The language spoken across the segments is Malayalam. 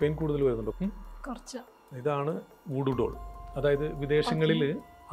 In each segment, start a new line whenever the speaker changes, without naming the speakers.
പെയിൻ കൂടുതൽ വരുന്നുണ്ടോ കുറച്ച് ഇതാണ് ഡോൾ അതായത് വിദേശങ്ങളിൽ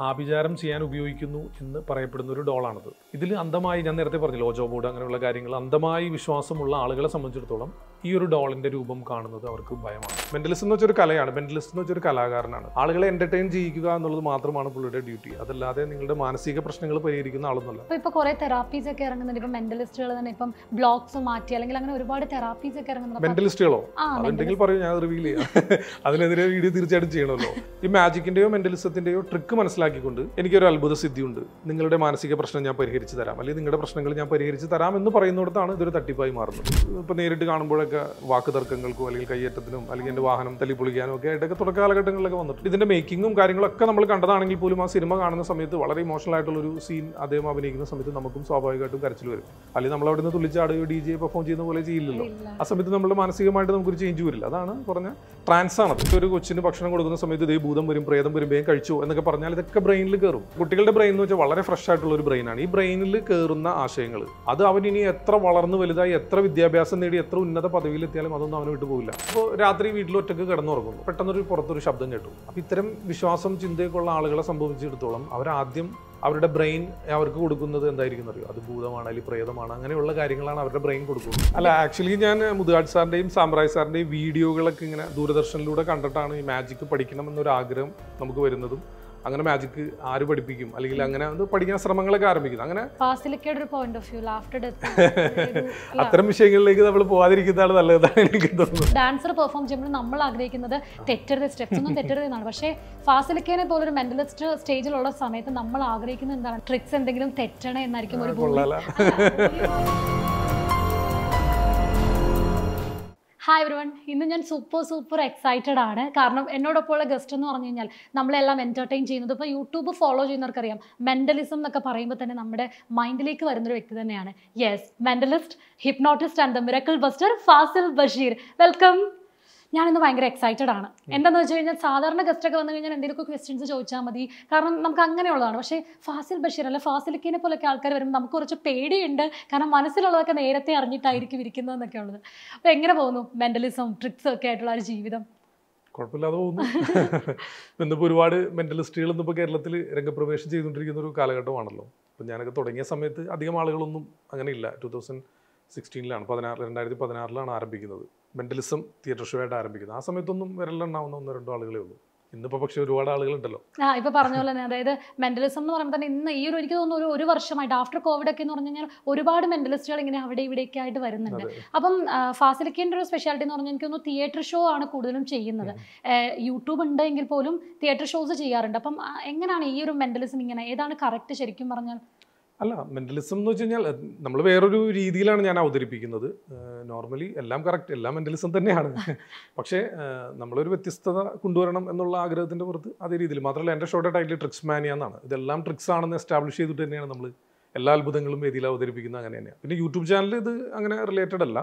ആഭിചാരം ചെയ്യാൻ ഉപയോഗിക്കുന്നു എന്ന് പറയപ്പെടുന്ന ഒരു ഡോളാണത് ഇതിൽ അന്ധമായി ഞാൻ നേരത്തെ പറഞ്ഞില്ല ഓജോ ബോർഡ് അങ്ങനെയുള്ള കാര്യങ്ങൾ അന്ധമായി വിശ്വാസമുള്ള ആളുകളെ സംബന്ധിച്ചിടത്തോളം ഈ ഒരു ഡോളിന്റെ രൂപം കാണുന്നത് അവർക്ക് ഭയമാണ് മെന്റലിസ്റ്റ് എന്ന് വെച്ചൊരു കലയാണ് മെന്റലിസ്റ്റ് എന്ന് വെച്ചൊരു കലാകാരനാണ് ആളുകളെ എന്റർടൈൻ ചെയ്യിക്കുക എന്നുള്ളത് മാത്രമാണ് പുള്ളിയുടെ ഡ്യൂട്ടി അതല്ലാതെ നിങ്ങളുടെ മാനസിക പ്രശ്നങ്ങൾ പരിഹരിക്കുന്ന ആളൊന്നുമല്ല
ഇപ്പൊ കുറെ തെറാപ്പീസ് ഒക്കെ ഇറങ്ങുന്നുണ്ട് ഇപ്പൊ മെന്റലിസ്റ്റുകൾ തന്നെ ഇപ്പം ബ്ലോക്സ് മാറ്റി അല്ലെങ്കിൽ അങ്ങനെ ഒരുപാട് തെറാപ്പീസ് ഒക്കെ ഇറങ്ങുന്നുണ്ട്
മെന്റലിസ്റ്റുകളോ അതുണ്ടെങ്കിൽ പറയൂ ഞാൻ റിവീൽ ചെയ്യാം അതിനെതിരെ വീഡിയോ തീർച്ചയായിട്ടും ചെയ്യണമല്ലോ ഈ മാജിക്കിന്റെയോ മെന്റലിസത്തിന്റെയോ ട്രിക്ക് മനസ്സിലാക്കിക്കൊണ്ട് എനിക്കൊരു അത്ഭുത സിദ്ധിയുണ്ട് നിങ്ങളുടെ മാനസിക പ്രശ്നം ഞാൻ പരിഹരിച്ചു തരാം അല്ലെങ്കിൽ നിങ്ങളുടെ പ്രശ്നങ്ങൾ ഞാൻ പരിഹരിച്ചു തരാം എന്ന് പറയുന്നിടത്താണ് ഇതൊരു തട്ടിപ്പായി മാറുന്നത് ഇപ്പൊ നേരിട്ട് കാണുമ്പോഴൊക്കെ ഇതൊക്കെ വാക്കുതർക്കങ്ങൾക്കും അല്ലെങ്കിൽ കയ്യേറ്റത്തിനും അല്ലെങ്കിൽ എൻ്റെ വാഹനം പൊളിക്കാനും ഒക്കെ ആയിട്ടൊക്കെ തുടക്ക കാലഘട്ടങ്ങളിലൊക്കെ വന്നിട്ടുണ്ട് ഇതിൻ്റെ മേക്കിങ്ങും കാര്യങ്ങളൊക്കെ നമ്മൾ കണ്ടതാണെങ്കിൽ പോലും ആ സിനിമ കാണുന്ന സമയത്ത് വളരെ ഇമോഷണൽ ഒരു സീൻ അദ്ദേഹം അഭിനയിക്കുന്ന സമയത്ത് നമുക്കും സ്വാഭാവികമായിട്ടും കരച്ചിൽ വരും അല്ലെങ്കിൽ നമ്മൾ അവിടെ നിന്ന് തുള്ളിച്ചാടുകയോ ഡി ജെ പെർഫോം ചെയ്യുന്ന പോലെ ചെയ്യില്ലല്ലോ ആ സമയത്ത് നമ്മുടെ മാനസികമായിട്ട് നമുക്കൊരു ചേഞ്ച് വരില്ല അതാണ് പറഞ്ഞ ട്രാൻസ് ആണ് ഒരു കൊച്ചിന് ഭക്ഷണം കൊടുക്കുന്ന സമയത്ത് ഇതേ ഭൂതം വരും പ്രേതം വരും വേഗം കഴിച്ചു എന്നൊക്കെ പറഞ്ഞാൽ ഇതൊക്കെ ബ്രെയിനിൽ കയറും കുട്ടികളുടെ ബ്രെയിൻ എന്ന് വെച്ചാൽ വളരെ ഫ്രഷ് ആയിട്ടുള്ള ഒരു ബ്രെയിനാണ് ഈ ബ്രെയിനിൽ കയറുന്ന ആശയങ്ങൾ അത് അവനിനി എത്ര വളർന്നു വലുതായി എത്ര വിദ്യാഭ്യാസം നേടി എത്ര ഉന്നത പദവിയിലെത്തിയാലും അതൊന്നും അവനെ വിട്ടുപോകില്ല അപ്പോൾ രാത്രി വീട്ടിൽ ഒറ്റക്ക് കിടന്നുറങ്ങുന്നു പെട്ടെന്നൊരു പുറത്തൊരു ശബ്ദം കേട്ടു അപ്പോൾ ഇത്തരം വിശ്വാസം ചിന്തയൊക്കെയുള്ള ആളുകളെ സംഭവിച്ചിടത്തോളം അവരാദ്യം അവരുടെ ബ്രെയിൻ അവർക്ക് കൊടുക്കുന്നത് എന്തായിരിക്കും അറിയോ അത് ഭൂതമാണ് അല്ലെങ്കിൽ പ്രേതമാണ് അങ്ങനെയുള്ള കാര്യങ്ങളാണ് അവരുടെ ബ്രെയിൻ കൊടുക്കുന്നത് അല്ല ആക്ച്വലി ഞാൻ മുതുകാട് സാറിൻ്റെയും സാമ്രാജ് സാറിൻ്റെയും വീഡിയോകളൊക്കെ ഇങ്ങനെ ദൂരദർശനിലൂടെ കണ്ടിട്ടാണ് ഈ മാജിക്ക് പഠിക്കണം എന്നൊരു ആഗ്രഹം നമുക്ക് വരുന്നതും അങ്ങനെ മാജിക് ആര് പഠിപ്പിക്കും അല്ലെങ്കിൽ അങ്ങനെ അത് പഠിക്കാൻ ശ്രമങ്ങളൊക്കെ ആരംഭിക്കുന്നത് അങ്ങനെ
അത്തരം
വിഷയങ്ങളിലേക്ക് നമ്മൾ പോവാതിരിക്കുന്നതാണ് നല്ലതാണ് എനിക്ക് തോന്നുന്നത്
ഡാൻസർ പെർഫോം ചെയ്യുമ്പോൾ നമ്മൾ ആഗ്രഹിക്കുന്നത് തെറ്റരുത് സ്റ്റെപ്സ് ഒന്നും തെറ്റരുത് എന്നാണ് പക്ഷേ ഫാസിലിക്കേനെ പോലെ ഒരു മെന്റലിസ്റ്റ് സ്റ്റേജിലുള്ള സമയത്ത് നമ്മൾ ആഗ്രഹിക്കുന്നത് എന്താണ് ട്രിക്സ് എന്തെങ്കിലും തെറ്റണേ എന്നായിരിക്കും ഒരു ഹായ് എവരിവൺ ഇന്ന് ഞാൻ സൂപ്പർ സൂപ്പർ എക്സൈറ്റഡ് ആണ് കാരണം ഉള്ള ഗസ്റ്റ് എന്ന് പറഞ്ഞു കഴിഞ്ഞാൽ നമ്മളെല്ലാം എൻ്റർടൈൻ ചെയ്യുന്നത് ഇപ്പോൾ യൂട്യൂബ് ഫോളോ ചെയ്യുന്നവർക്കറിയാം മെൻ്റലിസം എന്നൊക്കെ പറയുമ്പോൾ തന്നെ നമ്മുടെ മൈൻഡിലേക്ക് വരുന്നൊരു വ്യക്തി തന്നെയാണ് yes mentalist hypnotist and the miracle buster Fazil Basheer welcome ഞാനിന്ന് ഭയങ്കര എക്സൈറ്റഡ് ആണ് എന്താന്ന് വെച്ച് കഴിഞ്ഞാൽ സാധാരണ ഒക്കെ വന്നു കഴിഞ്ഞാൽ എന്തെങ്കിലുമൊക്കെ ക്വസ്റ്റ്യൻസ് ചോദിച്ചാൽ മതി കാരണം നമുക്ക് അങ്ങനെയുള്ളതാണ് പക്ഷേ ഫാസിൽ ബഷീർ അല്ല ഫാസിലിക്കിനെ പോലൊക്കെ ആൾക്കാർ വരുമ്പോൾ നമുക്ക് കുറച്ച് പേടിയുണ്ട് കാരണം മനസ്സിലുള്ളതൊക്കെ നേരത്തെ അറിഞ്ഞിട്ടായിരിക്കും എന്നൊക്കെ ഉള്ളത് അപ്പോൾ എങ്ങനെ പോകുന്നു മെന്റലിസം ട്രിക്സ് ഒക്കെ ആയിട്ടുള്ള ഒരു ജീവിതം
കുഴപ്പമില്ലാതെ പോകുന്നു ഇന്നിപ്പോൾ ഒരുപാട് മെന്റലിസ്റ്റുകൾ ഇന്നിപ്പോൾ കേരളത്തിൽ രംഗപ്രവേശം ചെയ്തുകൊണ്ടിരിക്കുന്ന ഒരു കാലഘട്ടമാണല്ലോ അപ്പം ഞാനൊക്കെ തുടങ്ങിയ സമയത്ത് അധികം ആളുകളൊന്നും അങ്ങനെയില്ല ടു തൗസൻഡ് സിക്സ്റ്റീനിലാണ് പതിനാറ് രണ്ടായിരത്തി പതിനാറിലാണ് ആരംഭിക്കുന്നത് മെൻ്റലിസം തിയേറ്റർ ഷോ ആയിട്ട് ആരംഭിക്കുന്നത് ആ സമയത്തൊന്നും വിരലെണ്ണാവുന്ന ഒന്നോ രണ്ടോ ആളുകളേ ഉള്ളൂ ഇന്നിപ്പോ പക്ഷെ ഒരുപാട് ആളുകളുണ്ടല്ലോ
ആ ഇപ്പൊ പറഞ്ഞ പോലെ തന്നെ അതായത് മെന്റലിസം എന്ന് പറയുമ്പോൾ തന്നെ ഇന്ന് ഈ ഒരു എനിക്ക് തോന്നുന്നു ഒരു ഒരു വർഷമായിട്ട് ആഫ്റ്റർ കോവിഡ് ഒക്കെ എന്ന് പറഞ്ഞു കഴിഞ്ഞാൽ ഒരുപാട് മെന്റലിസ്റ്റുകൾ ഇങ്ങനെ അവിടെ ഇവിടെയൊക്കെ ആയിട്ട് വരുന്നുണ്ട് അപ്പം ഫാസിലിക്കേൻ്റെ ഒരു സ്പെഷ്യാലിറ്റി എന്ന് പറഞ്ഞാൽ എനിക്ക് തോന്നുന്നു തിയേറ്റർ ഷോ ആണ് കൂടുതലും ചെയ്യുന്നത് യൂട്യൂബ് ഉണ്ടെങ്കിൽ പോലും തിയേറ്റർ ഷോസ് ചെയ്യാറുണ്ട് അപ്പം എങ്ങനെയാണ് ഈ ഒരു മെന്റലിസം ഇങ്ങനെ ഏതാണ് കറക്റ്റ് ശരിക്കും പറഞ്ഞാൽ
അല്ല മെൻ്റലിസം എന്ന് വെച്ച് കഴിഞ്ഞാൽ നമ്മൾ വേറൊരു രീതിയിലാണ് ഞാൻ അവതരിപ്പിക്കുന്നത് നോർമലി എല്ലാം കറക്റ്റ് എല്ലാം മെൻ്റലിസം തന്നെയാണ് പക്ഷേ നമ്മളൊരു വ്യത്യസ്തത കൊണ്ടുവരണം എന്നുള്ള ആഗ്രഹത്തിൻ്റെ പുറത്ത് അതേ രീതിയിൽ മാത്രമല്ല എൻ്റെ ഷോയുടെ ടൈറ്റിൽ ട്രിക്സ് മാനിയ എന്നാണ് ഇതെല്ലാം ട്രിക്സ് ആണെന്ന് എസ്റ്റാബ്ലിഷ് ചെയ്തിട്ട് തന്നെയാണ് നമ്മൾ എല്ലാ അത്ഭുതങ്ങളും വേദിയിൽ അവതരിപ്പിക്കുന്നത് അങ്ങനെ തന്നെയാണ് പിന്നെ യൂട്യൂബ് ചാനൽ ഇത് അങ്ങനെ റിലേറ്റഡ് അല്ല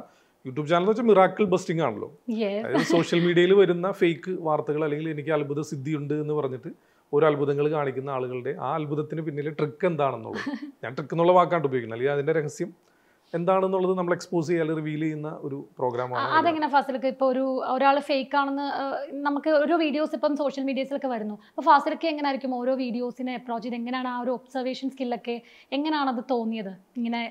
യൂട്യൂബ് ചാനൽ എന്ന് വെച്ചാൽ മിറാക്കിൾ ബസ്റ്റിംഗ് ആണല്ലോ അതായത് സോഷ്യൽ മീഡിയയിൽ വരുന്ന ഫേക്ക് വാർത്തകൾ അല്ലെങ്കിൽ എനിക്ക് അത്ഭുത സിദ്ധിയുണ്ട് എന്ന് പറഞ്ഞിട്ട് ഓരോ അത്ഭുതങ്ങൾ കാണിക്കുന്ന ആളുകളുടെ ആ അത്ഭുതത്തിന് പിന്നിലെ ട്രിക്ക് എന്താണെന്നുള്ളത് ഞാൻ ട്രിക്ക് എന്നുള്ള വാക്കാണ് ഉപയോഗിക്കുന്നത് അല്ലെങ്കിൽ അതിൻ്റെ രഹസ്യം എന്താണെന്നുള്ളത് നമ്മൾ എക്സ്പോസ് ചെയ്യാൻ റിവീൽ ചെയ്യുന്ന ഒരു പ്രോഗ്രാമാണ് അതെങ്ങനെ
ഫാസിലൊക്കെ ഇപ്പോൾ ഒരു ഒരാൾ ഫേക്ക് ആണെന്ന് നമുക്ക് ഓരോ വീഡിയോസ് ഇപ്പം സോഷ്യൽ മീഡിയസിലൊക്കെ വരുന്നു അപ്പോൾ എങ്ങനെ ആയിരിക്കും ഓരോ വീഡിയോസിനെ അപ്രോച്ച് ചെയ്ത് എങ്ങനെയാണ് ആ ഒരു ഒബ്സർവേഷൻ സ്കില്ലൊക്കെ എങ്ങനെയാണ് അത് തോന്നിയത് ഇങ്ങനെ